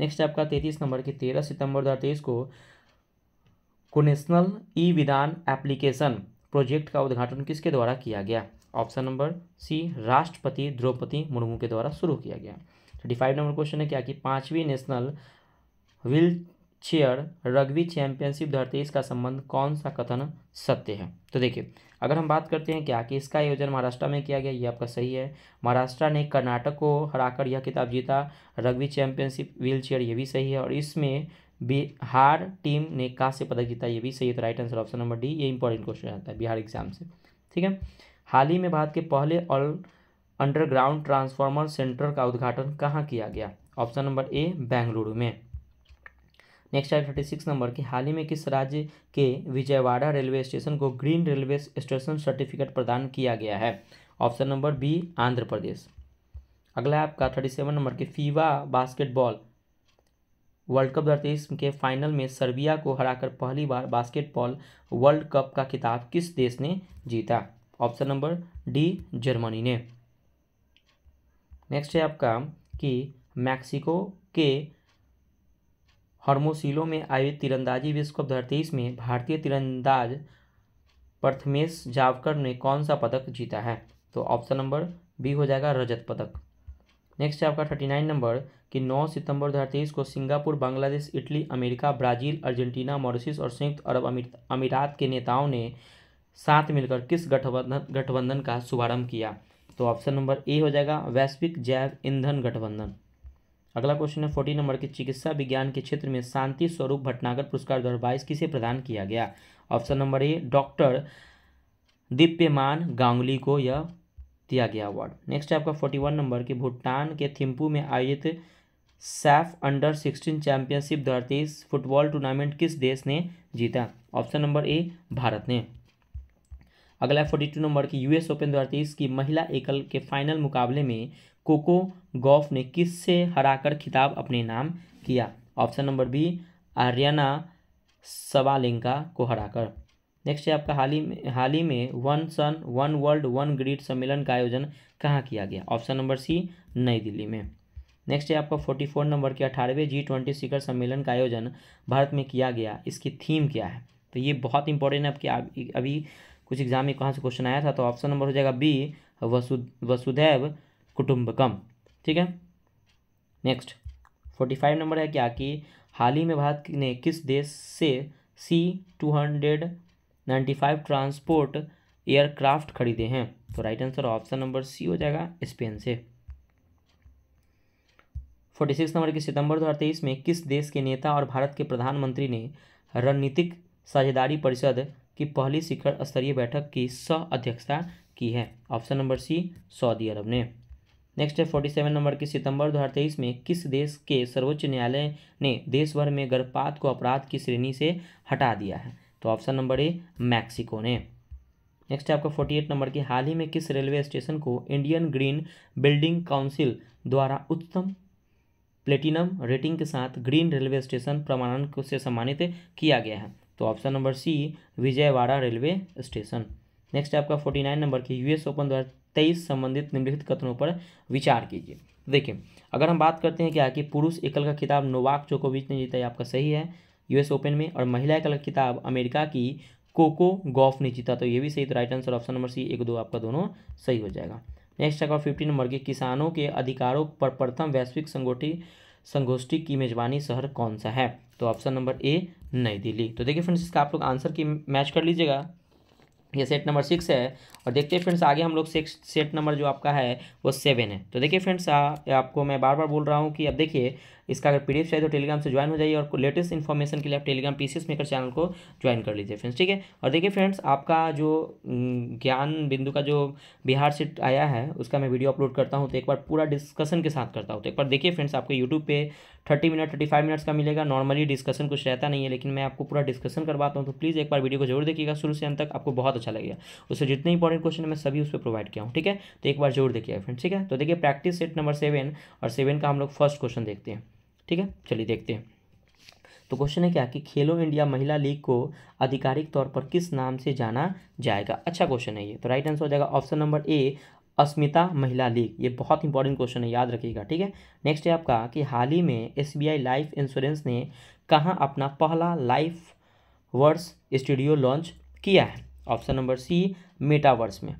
नेक्स्ट आपका तैतीस नंबर की तेरह सितंबर दो को कोनेशनल ई विधान एप्लीकेशन प्रोजेक्ट का उद्घाटन किसके द्वारा किया गया ऑप्शन नंबर सी राष्ट्रपति द्रौपदी मुर्मू के द्वारा शुरू किया गया थर्टी फाइव नंबर क्वेश्चन है क्या कि पाँचवीं national wheelchair rugby championship दो तेईस का संबंध कौन सा कथन सत्य है तो देखिए अगर हम बात करते हैं क्या कि इसका आयोजन महाराष्ट्र में किया गया ये आपका सही है महाराष्ट्र ने कर्नाटक को हराकर यह किताब जीता रग्बी चैंपियनशिप व्हील चेयर ये भी सही है और इसमें बिहार टीम ने कांस्य पदक जीता ये भी सही है तो right answer option number D ये इंपॉर्टेंट क्वेश्चन आता है बिहार एग्जाम से ठीक है हाल ही में भारत के पहले ऑल अंडरग्राउंड ट्रांसफार्मर सेंटर का उद्घाटन कहाँ किया गया ऑप्शन नंबर ए बेंगलुरु में नेक्स्ट है थर्टी सिक्स नंबर कि हाल ही में किस राज्य के विजयवाड़ा रेलवे स्टेशन को ग्रीन रेलवे स्टेशन सर्टिफिकेट प्रदान किया गया है option number B Andhra Pradesh अगला है आपका थर्टी सेवन नंबर कि फीवा बास्केटबॉल वर्ल्ड कप दो के फाइनल में सर्बिया को हराकर पहली बार बास्केटबॉल वर्ल्ड कप का खिताब किस देश ने जीता ऑप्शन नंबर डी जर्मनी ने नेक्स्ट है आपका कि मैक्सिको के हरमोसिलो में आयोजित तिरंदाजी विश्व कप दो हज़ार तेईस में भारतीय तिरंदाज प्रथमेश जावकर ने कौन सा पदक जीता है तो ऑप्शन नंबर बी हो जाएगा रजत पदक नेक्स्ट है आपका थर्टी नाइन नंबर कि नौ सितंबर दो को Singapore Bangladesh Italy America Brazil Argentina Mauritius और संयुक्त अरब अमीरात के नेताओं ने साथ मिलकर किस गठबंधन गठबंधन का शुभारंभ किया तो ऑप्शन नंबर ए हो जाएगा वैश्विक जैव ईंधन गठबंधन अगला क्वेश्चन है फोर्टी नंबर के चिकित्सा विज्ञान के क्षेत्र में शांति स्वरूप भटनागर पुरस्कार दो किसे प्रदान किया गया option number A doctor Divyaman Ganguly को यह दिया गया अवार्ड नेक्स्ट है आपका फोर्टी वन नंबर की भूटान के थिम्पू में आयोजित सैफ अंडर सिक्सटीन चैंपियनशिप दो फुटबॉल टूर्नामेंट किस देश ने जीता ऑप्शन नंबर ए भारत ने अगला फोर्टी टू नंबर की यूएस ओपन दो की महिला एकल के फाइनल मुकाबले में कोको गॉफ ने किस से हराकर खिताब अपने नाम किया option number B Aryna Sabalenka को हराकर नेक्स्ट है आपका हाल ही में हाल ही में one sun one world one grid सम्मेलन का आयोजन कहाँ किया गया ऑप्शन नंबर सी नई दिल्ली में नेक्स्ट है आपका फोर्टी फोर नंबर के अठारहवें जी ट्वेंटी शिखर सम्मेलन का आयोजन भारत में किया गया इसकी थीम क्या है तो ये बहुत इंपॉर्टेंट है आपके अभी कुछ एग्जाम में कहाँ से क्वेश्चन आया था तो ऑप्शन नंबर हो जाएगा बी वसु वसुधैव कुटुम्बकम ठीक है नेक्स्ट फोर्टी फाइव नंबर है क्या कि हाल ही में भारत ने किस देश से C two hundred ninety five transport aircraft खरीदे हैं तो right answer option number C हो जाएगा स्पेन से फोर्टी सिक्स नंबर के सितंबर दो हज़ार तेईस में किस देश के नेता और भारत के प्रधानमंत्री ने रणनीतिक साझेदारी परिषद की पहली शिखर स्तरीय बैठक की सह अध्यक्षता की है ऑप्शन नंबर सी सऊदी अरब ने नेक्स्ट है फोर्टी सेवन नंबर की सितंबर तेईस में किस देश के सर्वोच्च न्यायालय ने देश भर में गर्भपात को अपराध की श्रेणी से हटा दिया है तो ऑप्शन नंबर ए मैक्सिको ने नेक्स्ट है आपका फोर्टी एट नंबर की हाल ही में किस रेलवे स्टेशन को इंडियन ग्रीन बिल्डिंग काउंसिल द्वारा उत्तम प्लेटिनम रेटिंग के साथ ग्रीन रेलवे स्टेशन प्रमाणन से सम्मानित किया गया है तो option number C Vijayawada railway station next आपका फोर्टी नाइन नंबर की यूएस ओपन दो तेईस संबंधित निम्नलिखित कथनों पर विचार कीजिए देखिए अगर हम बात करते हैं क्या कि पुरुष एकल का किताब नोवाक चोकोविच ने जीता है आपका सही है यूएस ओपन में और महिला एकल का किताब अमेरिका की कोको गॉफ ने जीता तो ये भी सही तो right answer option number C एक दो आपका दोनों सही हो जाएगा नेक्स्ट अगर फिफ्टीन नंबर के किसानों के अधिकारों पर प्रथम वैश्विक संगोठी संगोष्ठी की मेजबानी शहर कौन सा है तो ऑप्शन नंबर ए नई दिल्ली तो देखिए फ्रेंड्स इसका आप लोग आंसर की मैच कर लीजिएगा ये सेट नंबर सिक्स है और देखते हैं फ्रेंड्स आगे हम लोग सिक्स सेट नंबर जो आपका है वो सेवन है तो देखिए फ्रेंड्स आपको मैं बार बार बोल रहा हूँ कि अब देखिए इसका अगर पी चाहिए तो टेलीग्राम से ज्वाइन हो जाइए और लेटेस्ट इन्फॉर्मेशन के लिए आप टेलीग्राम पी मेकर चैनल को ज्वाइन कर लीजिए फ्रेंड्स ठीक है और देखिए फ्रेंड्स आपका जो ज्ञान बिंदु का जो बिहार से आया है उसका मैं वीडियो अपलोड करता हूँ तो एक बार पूरा डिस्कशन के साथ करता हूँ तो एक बार देखिए फ्रेंड्स आपको यूट्यूब पे thirty minute thirty five minutes का मिलेगा नॉर्मली डिस्कशन कुछ रहता नहीं है लेकिन मैं आपको पूरा डिस्कशन करवाता हूँ तो प्लीज़ एक बार वीडियो को जरूर देखिएगा शुरू से अंत तक आपको बहुत अच्छा लगेगा उससे जितने इंपॉर्टेंट क्वेश्चन है मैं सभी उस पर प्रोवाइड किया हूँ ठीक है तो एक बार जरूर देखिएगा फ्रेंड ठीक है तो देखिए प्रैक्टिस सेट नंबर सेवन और सेवन का हम लोग फर्स्ट क्वेश्चन देखते हैं ठीक है चलिए देखते हैं तो क्वेश्चन है क्या कि खेलो इंडिया महिला लीग को आधिकारिक तौर पर किस नाम से जाना जाएगा अच्छा क्वेश्चन है ये तो राइट आंसर हो जाएगा ऑप्शन नंबर ए अस्मिता महिला लीग ये बहुत इंपॉर्टेंट क्वेश्चन है याद रखिएगा ठीक है नेक्स्ट है आपका कि हाल ही में एस लाइफ इंश्योरेंस ने कहाँ अपना पहला लाइफ वर्स स्टूडियो लॉन्च किया है ऑप्शन नंबर सी मेटावर्स में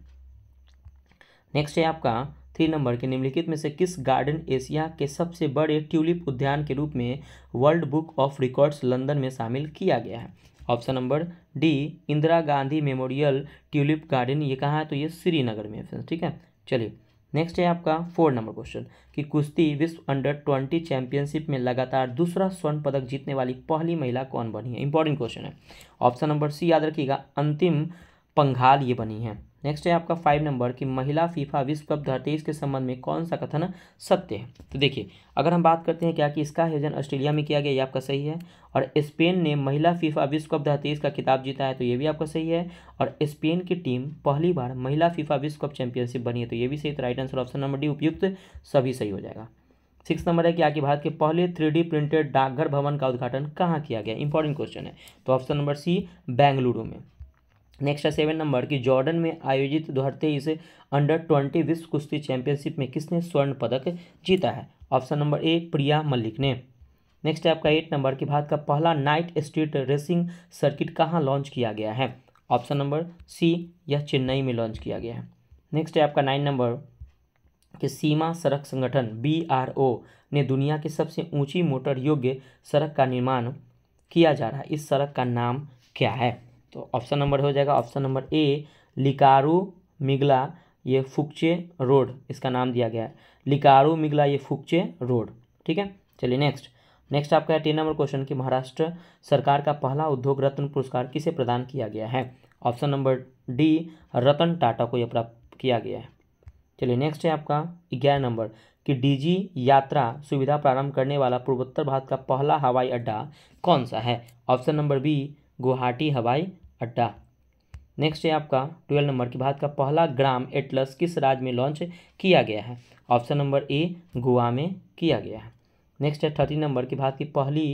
नेक्स्ट है आपका थ्री नंबर के निम्नलिखित में से किस गार्डन एशिया के सबसे बड़े ट्यूलिप उद्यान के रूप में world book of records London में शामिल किया गया है option number D Indira Gandhi memorial tulip garden ये कहाँ है तो ये श्रीनगर में है ठीक है चलिए नेक्स्ट है आपका फोर नंबर क्वेश्चन कि कुश्ती विश्व अंडर ट्वेंटी चैंपियनशिप में लगातार दूसरा स्वर्ण पदक जीतने वाली पहली महिला कौन बनी है इंपॉर्टेंट क्वेश्चन है ऑप्शन नंबर सी याद रखिएगा अंतिम पंघाल ये बनी है नेक्स्ट है आपका फाइव नंबर कि महिला फीफा विश्व कप दो के संबंध में कौन सा कथन सत्य है तो देखिए अगर हम बात करते हैं क्या कि इसका आयोजन ऑस्ट्रेलिया में किया गया ये आपका सही है और स्पेन ने महिला फीफा विश्व कप दो का खिताब जीता है तो ये भी आपका सही है और स्पेन की टीम पहली बार महिला फीफा विश्व कप चैंपियनशिप बनी है तो ये भी सही तो right answer option number D उपयुक्त सभी सही हो जाएगा सिक्स नंबर है कि आगे भारत के पहले थ्री प्रिंटेड डाकघर भवन का उद्घाटन कहाँ किया गया इंपॉर्टेंट क्वेश्चन है तो ऑप्शन नंबर सी बेंगलुरु में नेक्स्ट है सेवन नंबर कि जॉर्डन में आयोजित दोहरते हज़ार तेईस अंडर ट्वेंटी विश्व कुश्ती चैंपियनशिप में किसने स्वर्ण पदक जीता है option number A Priya Malik ने नेक्स्ट है आपका एट नंबर कि भारत का पहला नाइट स्ट्रीट रेसिंग सर्किट कहाँ लॉन्च किया गया है ऑप्शन नंबर सी यह चेन्नई में लॉन्च किया गया है नेक्स्ट है आपका नाइन नंबर कि सीमा सड़क संगठन बी आर ओ ने दुनिया की सबसे ऊंची मोटर योग्य सड़क का निर्माण किया जा रहा है इस सड़क का नाम क्या है तो ऑप्शन नंबर हो जाएगा ऑप्शन नंबर ए लिकारू मिगला ये फुकचे रोड इसका नाम दिया गया है लिकारू मिगला ये फुकचे रोड ठीक है चलिए नेक्स्ट नेक्स्ट आपका है टेन नंबर क्वेश्चन कि महाराष्ट्र सरकार का पहला उद्योग रत्न पुरस्कार किसे प्रदान किया गया है option number D Ratan Tata को यह प्राप्त किया गया है चलिए नेक्स्ट है आपका ग्यारह नंबर कि डीजी यात्रा सुविधा प्रारंभ करने वाला पूर्वोत्तर भारत का पहला हवाई अड्डा कौन सा है ऑप्शन नंबर बी गुवाहाटी हवाई अड्डा नेक्स्ट है आपका ट्वेल्व नंबर की भारत का पहला ग्राम एटलस किस राज्य में लॉन्च किया गया है ऑप्शन नंबर ए गोवा में किया गया है नेक्स्ट है थर्टीन नंबर की भारत की पहली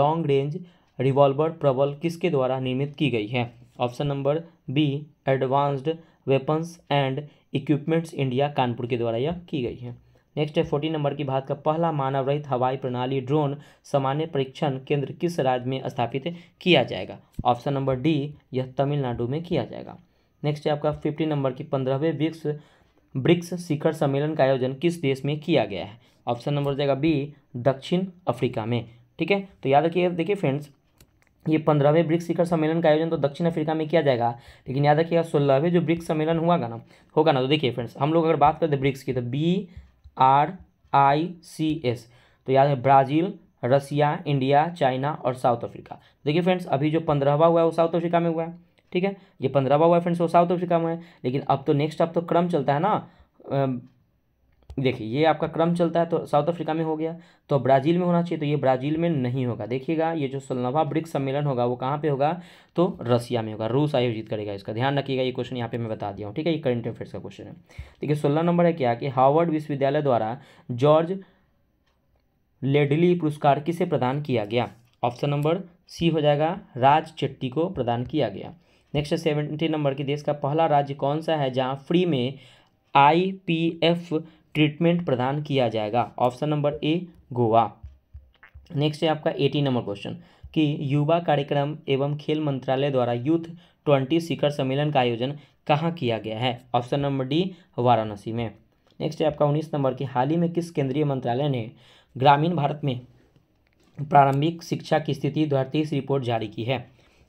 लॉन्ग रेंज रिवॉल्वर प्रबल किसके द्वारा निर्मित की गई है option number B advanced weapons and equipments India Kanpur के द्वारा यह की गई है नेक्स्ट है फोर्टीन नंबर की भारत का पहला मानव रहित हवाई प्रणाली ड्रोन सामान्य परीक्षण केंद्र किस राज्य में स्थापित किया जाएगा ऑप्शन नंबर डी यह तमिलनाडु में किया जाएगा नेक्स्ट है आपका फिफ्टीन नंबर की पंद्रहवें ब्रिक्स ब्रिक्स शिखर सम्मेलन का आयोजन किस देश में किया गया है ऑप्शन नंबर जाएगा बी दक्षिण अफ्रीका में ठीक है तो याद रखिए देखिए फ्रेंड्स ये पंद्रहवें ब्रिक्स शिखर सम्मेलन का आयोजन तो दक्षिण अफ्रीका में किया जाएगा लेकिन याद रखिएगा सोलहवें जो ब्रिक्स सम्मेलन हुआ ना होगा ना तो देखिए फ्रेंड्स हम लोग अगर बात करते ब्रिक्स की तो B R I C S तो याद है ब्राज़ील रसिया इंडिया चाइना और साउथ अफ्रीका देखिए फ्रेंड्स अभी जो पंद्रहवा हुआ है वो साउथ अफ्रीका में हुआ है ठीक है ये पंद्रहवा हुआ है फ्रेंड्स वो साउथ अफ्रीका में है लेकिन अब तो नेक्स्ट अब तो क्रम चलता है ना देखिए ये आपका क्रम चलता है तो साउथ अफ्रीका में हो गया तो ब्राज़ील में होना चाहिए तो ये ब्राज़ील में नहीं होगा देखिएगा ये जो सोलनवा ब्रिक्स सम्मेलन होगा वो कहाँ पे होगा तो रसिया में होगा रूस आयोजित करेगा इसका ध्यान रखिएगा ये क्वेश्चन यहाँ पे मैं बता दिया हूँ ठीक है ये करंट अफेयर्स का क्वेश्चन है देखिए सोलह नंबर है क्या कि हार्वर्ड विश्वविद्यालय द्वारा जॉर्ज लेडली पुरस्कार किसे प्रदान किया गया ऑप्शन नंबर सी हो जाएगा राज चेट्टी को प्रदान किया गया नेक्स्ट सेवेंटी नंबर के देश का पहला राज्य कौन सा है जहाँ फ्री में आई पी एफ ट्रीटमेंट प्रदान किया जाएगा option number A Goa next है आपका एटी नंबर क्वेश्चन कि युवा कार्यक्रम एवं खेल मंत्रालय द्वारा यूथ ट्वेंटी शिखर सम्मेलन का आयोजन कहाँ किया गया है ऑप्शन नंबर डी वाराणसी में नेक्स्ट है आपका उन्नीस नंबर कि हाल ही में किस केंद्रीय मंत्रालय ने ग्रामीण भारत में प्रारंभिक शिक्षा की स्थिति द्वारा रिपोर्ट जारी की है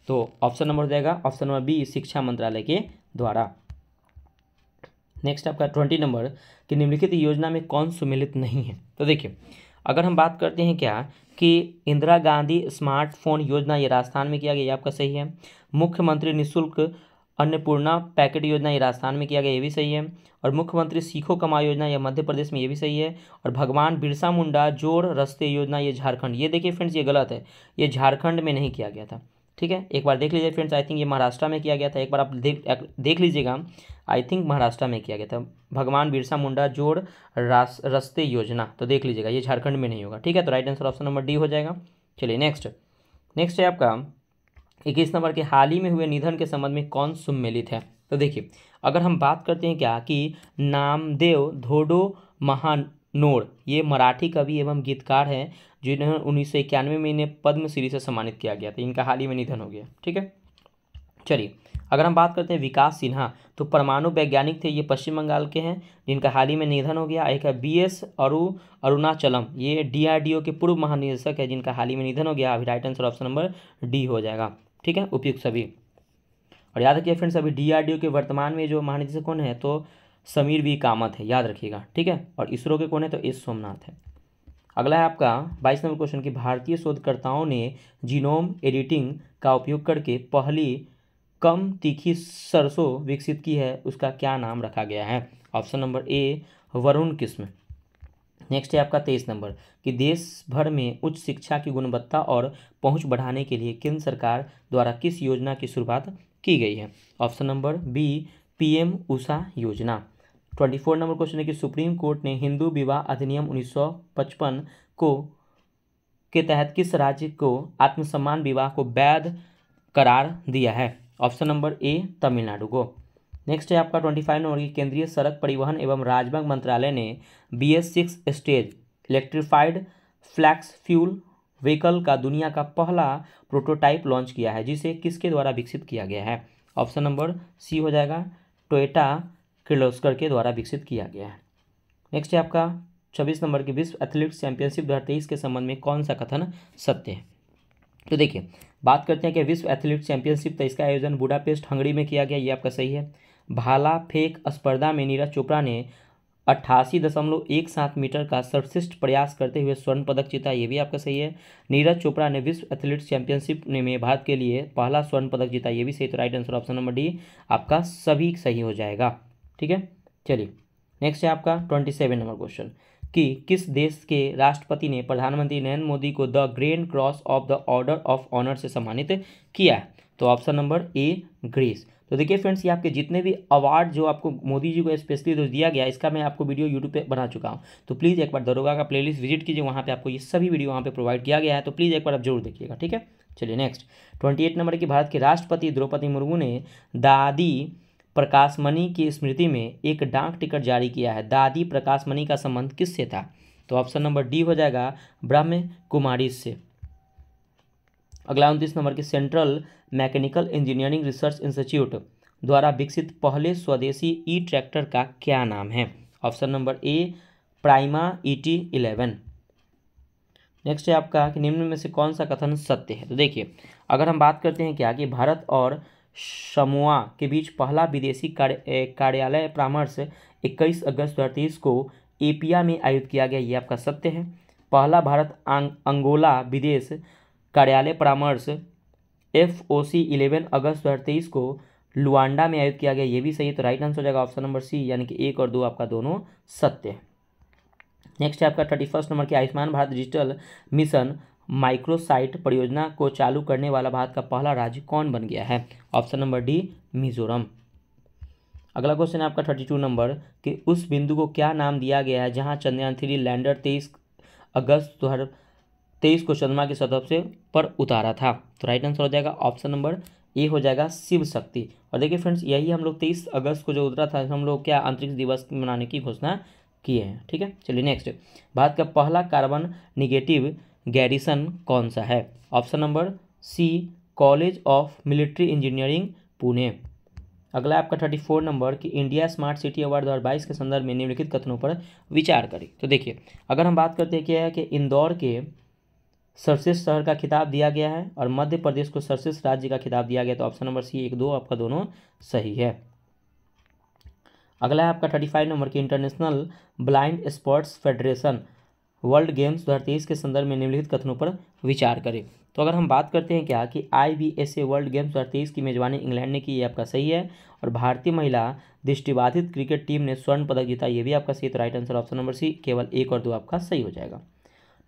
तो ऑप्शन नंबर देगा ऑप्शन नंबर बी शिक्षा मंत्रालय के द्वारा नेक्स्ट आपका ट्वेंटी नंबर कि निम्नलिखित योजना में कौन सुमिलित नहीं है तो देखिए अगर हम बात करते हैं क्या कि इंदिरा गांधी स्मार्टफोन योजना ये राजस्थान में किया गया ये आपका सही है मुख्यमंत्री निःशुल्क अन्नपूर्णा पैकेट योजना ये राजस्थान में किया गया ये भी सही है और मुख्यमंत्री सीखो कमा योजना यह मध्य प्रदेश में ये भी सही है और भगवान बिरसा मुंडा जोड़ रस्ते योजना ये झारखंड ये देखिए फ्रेंड्स ये गलत है ये झारखंड में नहीं किया गया था ठीक है एक बार देख लीजिए फ्रेंड्स आई थिंक ये महाराष्ट्र में किया गया था एक बार आप देख देख लीजिएगा आई थिंक महाराष्ट्र में किया गया था भगवान बिरसा मुंडा जोड़ रास्ते योजना तो देख लीजिएगा ये झारखंड में नहीं होगा ठीक है तो right answer option number D हो जाएगा चलिए नेक्स्ट नेक्स्ट है आपका इक्कीस नंबर के हाल ही में हुए निधन के संबंध में कौन सुम्मिलित है तो देखिए अगर हम बात करते हैं क्या कि नामदेव धोडो महानोड़ ये मराठी कवि एवं गीतकार हैं जिन्हें उन्नीस सौ इक्यानवे में इन्हें पद्मश्री से सम्मानित किया गया था इनका हाल ही में निधन हो गया ठीक है चलिए अगर हम बात करते हैं विकास सिन्हा तो परमाणु वैज्ञानिक थे ये पश्चिम बंगाल के हैं जिनका हाल ही में निधन हो गया एक है बी एस अरु अरुणाचलम ये डीआरडीओ के पूर्व महानिदेशक है जिनका हाल ही में निधन हो गया अभी right answer option number D हो जाएगा ठीक है उपयुक्त सभी और याद रखिए फ्रेंड्स अभी डी के वर्तमान में जो महानिदेशक कौन है तो समीर वी कामत है याद रखिएगा ठीक है और इसरो के कौन है तो एस सोमनाथ है अगला है आपका बाईस नंबर क्वेश्चन कि भारतीय शोधकर्ताओं ने जीनोम एडिटिंग का उपयोग करके पहली कम तीखी सरसों विकसित की है उसका क्या नाम रखा गया है ऑप्शन नंबर ए वरुण किस्म नेक्स्ट है आपका तेईस नंबर कि देश भर में उच्च शिक्षा की गुणवत्ता और पहुंच बढ़ाने के लिए केंद्र सरकार द्वारा किस योजना की शुरुआत की गई है option number B PM Usha योजना ट्वेंटी फोर नंबर क्वेश्चन है कि सुप्रीम कोर्ट ने हिंदू विवाह अधिनियम 1955 को के तहत किस राज्य को आत्मसम्मान विवाह को वैध करार दिया है ऑप्शन नंबर ए तमिलनाडु को नेक्स्ट है आपका ट्वेंटी फाइव नंबर की केंद्रीय सड़क परिवहन एवं राजमार्ग मंत्रालय ने B S six stage electrified flex fuel vehicle का दुनिया का पहला प्रोटोटाइप लॉन्च किया है जिसे किसके द्वारा विकसित किया गया है ऑप्शन नंबर सी हो जाएगा टोयटा किर्लोस्कर के द्वारा विकसित किया गया है नेक्स्ट है आपका छब्बीस नंबर की विश्व एथलेटिक्स चैंपियनशिप दो के संबंध में कौन सा कथन सत्य है तो देखिए बात करते हैं कि विश्व एथलीट चैंपियनशिप तो इसका आयोजन बुडापेस्ट हंगरी में किया गया ये आपका सही है भाला फेंक स्पर्धा में नीरज चोपड़ा ने अट्ठासी दशमलव एक सात मीटर का सर्वश्रेष्ठ प्रयास करते हुए स्वर्ण पदक जीता ये भी आपका सही है नीरज चोपड़ा ने विश्व एथलीट्स चैंपियनशिप में भारत के लिए पहला स्वर्ण पदक जीता ये भी सही तो right answer option number D आपका सभी सही हो जाएगा ठीक है चलिए नेक्स्ट है आपका ट्वेंटी सेवन नंबर क्वेश्चन कि किस देश के राष्ट्रपति ने प्रधानमंत्री नरेंद्र मोदी को the grand cross of the order of honour से सम्मानित किया है तो ऑप्शन नंबर ए ग्रीस तो देखिए फ्रेंड्स ये आपके जितने भी अवार्ड जो आपको मोदी जी को स्पेशली जो तो दिया गया इसका मैं आपको वीडियो यूट्यूब पे बना चुका हूँ तो प्लीज़ एक बार दरोगा का प्लेलिस्ट विजिट कीजिए वहाँ पे आपको ये सभी वीडियो वहाँ पे प्रोवाइड किया गया है तो प्लीज़ एक बार आप जरूर देखिएगा ठीक है चलिए नेक्स्ट ट्वेंटी एट नंबर की भारत के राष्ट्रपति द्रौपदी मुर्मू ने दादी प्रकाशमणि की स्मृति में एक डाक टिकट जारी किया है दादी प्रकाशमणि का संबंध किससे था तो ऑप्शन नंबर डी हो जाएगा ब्रह्म कुमारी से अगला उनतीस नंबर के central mechanical engineering research institute द्वारा विकसित पहले स्वदेशी ई ट्रैक्टर का क्या नाम है option number A prima E T eleven next है आपका कि निम्न में से कौन सा कथन सत्य है तो देखिए अगर हम बात करते हैं क्या कि भारत और समोआ के बीच पहला विदेशी कार्य कार्यालय परामर्श 21 अगस्त दो को एपिया में आयोजित किया गया ये आपका सत्य है पहला भारत अंगोला विदेश कार्यालय परामर्श एफ ओ सी इलेवन अगस्त दो को लुआंडा में आयोजित किया गया ये भी सही है तो राइट आंसर हो जाएगा ऑप्शन नंबर सी यानी कि एक और दो आपका दोनों सत्य है नेक्स्ट है आपका थर्टी फर्स्ट नंबर के Ayushman Bharat digital mission microsite परियोजना को चालू करने वाला भारत का पहला राज्य कौन बन गया है ऑप्शन नंबर डी मिजोरम अगला क्वेश्चन है आपका थर्टी टू नंबर कि उस बिंदु को क्या नाम दिया गया है जहां चंद्रयान थ्री लैंडर तेईस अगस्त दो हज़ार तेईस को चंद्रमा की सतह से पर उतारा था तो राइट आंसर हो जाएगा ऑप्शन नंबर ए हो जाएगा शिव शक्ति और देखिए फ्रेंड्स यही हम लोग तेईस अगस्त को जो उतरा था हम लोग क्या अंतरिक्ष दिवस मनाने की घोषणा किए हैं ठीक है चलिए नेक्स्ट भारत का पहला कार्बन निगेटिव गैरिसन कौन सा है option number C college of military engineering Pune अगला आपका थर्टी फोर नंबर कि इंडिया स्मार्ट सिटी अवार्ड दो हज़ार बाईस के संदर्भ में निम्नलिखित कथनों पर विचार करें तो देखिए अगर हम बात करते हैं क्या है कि इंदौर के सर्वश्रेष्ठ शहर का खिताब दिया गया है और मध्य प्रदेश को सर्वश्रेष्ठ राज्य का खिताब दिया गया तो ऑप्शन नंबर सी एक दो आपका दोनों सही है अगला है आपका थर्टी फाइव नंबर की international blind sports federation world games दो के संदर्भ में निम्नलिखित कथनों पर विचार करें तो अगर हम बात करते हैं क्या कि I B S A world games दो की मेज़बानी इंग्लैंड ने की ये आपका सही है और भारतीय महिला दृष्टिबाधित क्रिकेट टीम ने स्वर्ण पदक जीता ये भी आपका सही तो right answer option number C केवल एक और दो आपका सही हो जाएगा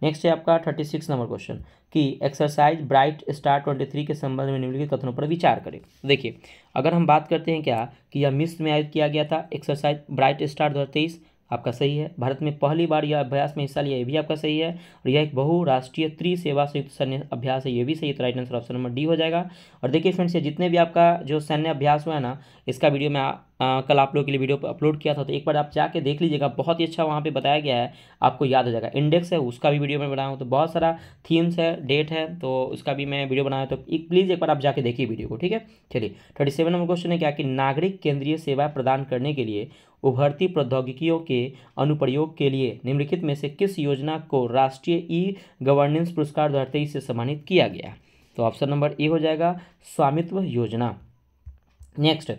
नेक्स्ट है आपका थर्टी सिक्स नंबर क्वेश्चन कि exercise bright star twenty three के संबंध में निम्नलिखित कथनों पर विचार करें देखिए अगर हम बात करते हैं क्या कि यह मिस में आयोजित किया गया था एक्सरसाइज ब्राइट स्टार दो हज़ार तेईस आपका सही है भारत में पहली बार यह अभ्यास में हिस्सा लिया यह भी आपका सही है और यह एक बहुराष्ट्रीय त्रिसेवा संयुक्त सैन्य अभ्यास है यह भी सही तो right answer option number D हो जाएगा और देखिए फ्रेंड्स ये जितने भी आपका जो सैन्य अभ्यास हुआ है ना इसका वीडियो मैं आ, कल आप लोग के लिए वीडियो अपलोड किया था तो एक बार आप जाके देख लीजिएगा बहुत ही अच्छा वहाँ पे बताया गया है आपको याद हो जाएगा इंडेक्स है उसका भी वीडियो मैं बनाया हूँ तो बहुत सारा थीम्स है डेट है तो उसका भी मैं वीडियो बनाया तो एक प्लीज़ एक बार आप जाके देखिए वीडियो को ठीक है चलिए थर्टी सेवन नंबर क्वेश्चन है क्या कि नागरिक केंद्रीय सेवाएँ प्रदान करने के लिए उभरती प्रौद्योगिकियों के अनुप्रयोग के लिए निम्नलिखित में से किस योजना को राष्ट्रीय ई गवर्नेंस पुरस्कार दो से सम्मानित किया गया तो ऑप्शन नंबर ए हो जाएगा स्वामित्व योजना नेक्स्ट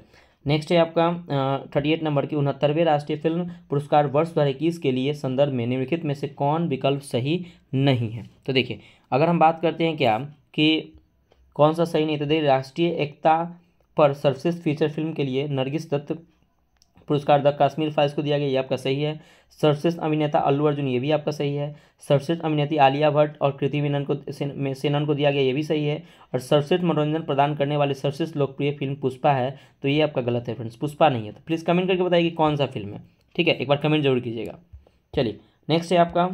नेक्स्ट है आपका थर्टी एट नंबर की उनहत्तरवें राष्ट्रीय फिल्म पुरस्कार वर्ष दो इक्कीस के लिए संदर्भ में निम्नलिखित में से कौन विकल्प सही नहीं है तो देखिए अगर हम बात करते हैं क्या कि कौन सा सही नहीं तो देखिए राष्ट्रीय एकता पर सर्वश्रेष्ठ फीचर फिल्म के लिए नरगिस दत्त पुरस्कार द कश्मीर फाइल्स को दिया गया ये आपका सही है सर्वश्रेष्ठ अभिनेता अल्लू अर्जुन ये भी आपका सही है सर्वश्रेष्ठ अभिनेत्री आलिया भट्ट और कृति मेनन को सेनन को दिया गया ये भी सही है और सर्वश्रेष्ठ मनोरंजन प्रदान करने वाली सर्वश्रेष्ठ लोकप्रिय फिल्म पुष्पा है तो ये आपका गलत है फ्रेंड्स पुष्पा नहीं है तो प्लीज़ कमेंट करके बताइए कि कौन सा फिल्म है ठीक है एक बार कमेंट जरूर कीजिएगा चलिए नेक्स्ट है आपका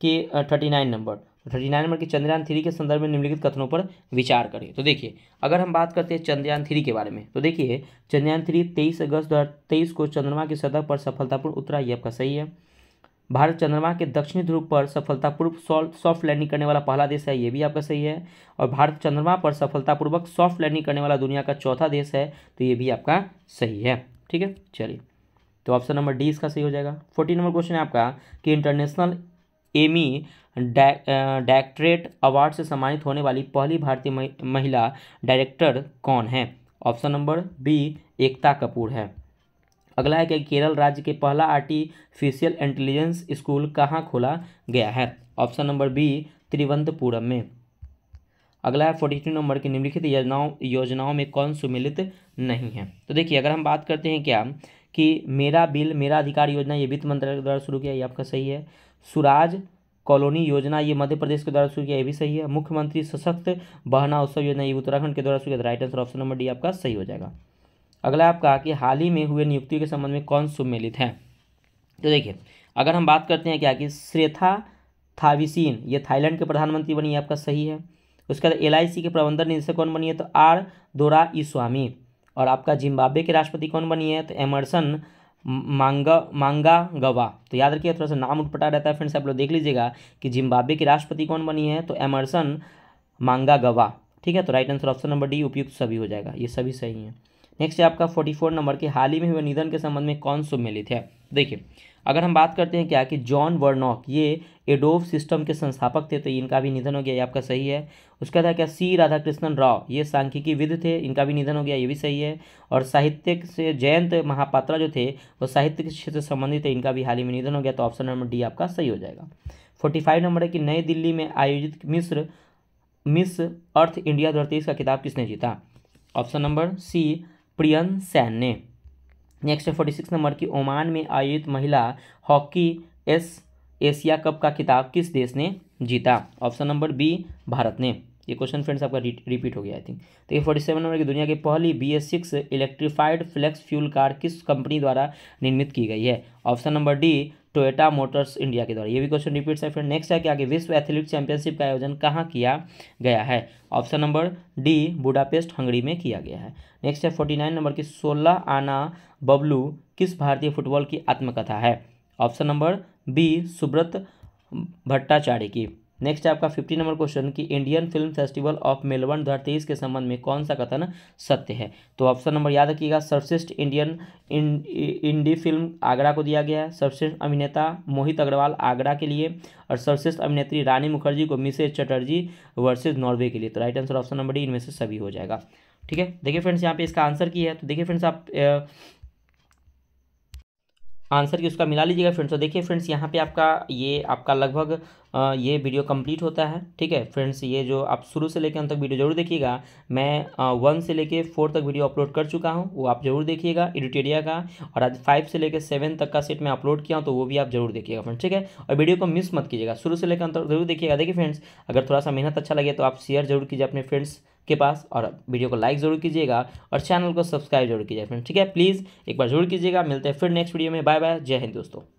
कि thirty nine number thirty nine number के चंद्रयान थ्री के संदर्भ में निम्नलिखित कथनों पर विचार करें तो देखिए अगर हम बात करते हैं चंद्रयान थ्री के बारे में तो देखिए चंद्रयान थ्री तेईस अगस्त दो हज़ार तेईस को चंद्रमा की सतह पर सफलतापूर्ण उतरा यह आपका सही है भारत चंद्रमा के दक्षिणी ध्रुव पर सफलतापूर्वक सॉफ्ट लैंडिंग करने वाला पहला देश है ये भी आपका सही है और भारत चंद्रमा पर सफलतापूर्वक सॉफ्ट लैंडिंग करने वाला दुनिया का चौथा देश है तो ये भी आपका सही है ठीक है चलिए तो ऑप्शन नंबर डी इसका सही हो जाएगा फोर्टीन नंबर क्वेश्चन है आपका कि इंटरनेशनल एमी डायरेक्टरेट अवार्ड से सम्मानित होने वाली पहली भारतीय महिला डायरेक्टर कौन है option number B Ekta Kapoor है अगला है कि केरल राज्य के पहला आर्टिफिशियल इंटेलिजेंस स्कूल कहाँ खोला गया है ऑप्शन नंबर बी त्रिवंतपुरम में अगला है फोर्टी टू नंबर की निम्नलिखित योजनाओं योजनाओं में कौन सुमिलित नहीं है तो देखिए अगर हम बात करते हैं क्या कि मेरा बिल मेरा अधिकार योजना ये वित्त मंत्रालय द्वारा शुरू किया ये आपका सही है सुराज कॉलोनी योजना ये मध्य प्रदेश के द्वारा शुरू किया ये भी सही है मुख्यमंत्री सशक्त बहना उत्सव योजना ये उत्तराखंड के द्वारा शुरू किया right answer option number D आपका सही हो जाएगा अगला आपका कि हाल ही में हुए नियुक्तियों के संबंध में कौन सुमेलित है तो देखिए अगर हम बात करते हैं क्या कि श्रेथा थाविसीन ये थाईलैंड के प्रधानमंत्री बनी है आपका सही है उसके बाद एल के प्रबंधन निदेशक कौन बनी है तो आर दोरा ई स्वामी और आपका जिम्बाब्वे के राष्ट्रपति कौन बनी है तो एमरसन मांगा मांगा गवा तो याद रखिए थोड़ा सा नाम उठपटा रहता है फ्रेंड्स आप लोग देख लीजिएगा कि जिम्बाब्वे की राष्ट्रपति कौन बनी है तो एमरसन मांगा गवा ठीक है तो right answer option number D उपयुक्त सभी हो जाएगा ये सभी सही है नेक्स्ट है आपका फोर्टी फोर नंबर के हाल ही में हुए निधन के संबंध में कौन सुमेलित है देखिए अगर हम बात करते हैं क्या कि जॉन वर्नॉक ये एडोव सिस्टम के संस्थापक थे तो इनका भी निधन हो गया ये आपका सही है उसका था क्या सी राधाकृष्णन राव ये सांख्यिकी विद थे इनका भी निधन हो गया ये भी सही है और साहित्य से जयंत महापात्रा जो थे वो साहित्य के क्षेत्र से संबंधित थे इनका भी हाल ही में निधन हो गया तो ऑप्शन नंबर डी आपका सही हो जाएगा फोर्टी फाइव नंबर है कि नई दिल्ली में आयोजित मिस्र मिस अर्थ इंडिया दो का किताब किसने जीता option number C Priyan Sain ने नेक्स्ट है फोर्टी सिक्स नंबर की ओमान में आयोजित महिला हॉकी एस एशिया कप का खिताब किस देश ने जीता ऑप्शन नंबर बी भारत ने ये क्वेश्चन फ्रेंड्स आपका रिपीट हो गया आई थिंक तो ये फोर्टी सेवन नंबर की दुनिया की पहली B S six electrified flex fuel car किस कंपनी द्वारा निर्मित की गई है option number D Toyota motors India के द्वारा ये भी क्वेश्चन रिपीट है फ्रेंड नेक्स्ट है कि आगे विश्व एथलीट चैंपियनशिप का आयोजन कहाँ किया गया है option number D Budapest Hungary में किया गया है नेक्स्ट है फोर्टी नाइन नंबर की सोलह आना बबलू किस भारतीय फुटबॉल की आत्मकथा है option number B Subrata Bhattacharya की नेक्स्ट आपका फिफ्टी नंबर क्वेश्चन कि Indian film festival of Melbourne दो तेईस के संबंध में कौन सा कथन सत्य है तो ऑप्शन नंबर याद रखिएगा सर्वश्रेष्ठ इंडियन इंडी फिल्म आगरा को दिया गया है सर्वश्रेष्ठ अभिनेता मोहित अग्रवाल आगरा के लिए और सर्वश्रेष्ठ अभिनेत्री रानी मुखर्जी को मिसेज चटर्जी वर्सेज नॉर्वे के लिए तो right answer option number D इनमें से सभी हो जाएगा ठीक है देखिए फ्रेंड्स यहाँ पे इसका आंसर की है तो देखिए फ्रेंड्स आप आंसर की उसका मिला लीजिएगा फ्रेंड्स तो देखिए फ्रेंड्स यहाँ पे आपका ये आपका लगभग ये वीडियो कंप्लीट होता है ठीक है फ्रेंड्स ये जो आप शुरू से लेकर अंत तक वीडियो जरूर देखिएगा मैं वन से लेकर फोर तक वीडियो अपलोड कर चुका हूँ वो आप जरूर देखिएगा एडिटेरिया का और आज फाइव से लेकर सेवन तक का सेट मैं अपलोड किया हूँ तो वो भी आप जरूर देखिएगा फ्रेंड्स ठीक है और वीडियो को मिस मत कीजिएगा शुरू से लेकर अंत तक जरूर देखिएगा देखिए फ्रेंड्स अगर थोड़ा सा मेहनत अच्छा लगे तो आप शेयर जरूर कीजिए अपने फ्रेंड्स के पास और वीडियो को लाइक ज़रूर कीजिएगा और चैनल को सब्सक्राइब जरूर कीजिएगा फ्रेंड ठीक है प्लीज़ एक बार जरूर कीजिएगा मिलते हैं फिर नेक्स्ट वीडियो में बाय बाय जय हिंद दोस्तों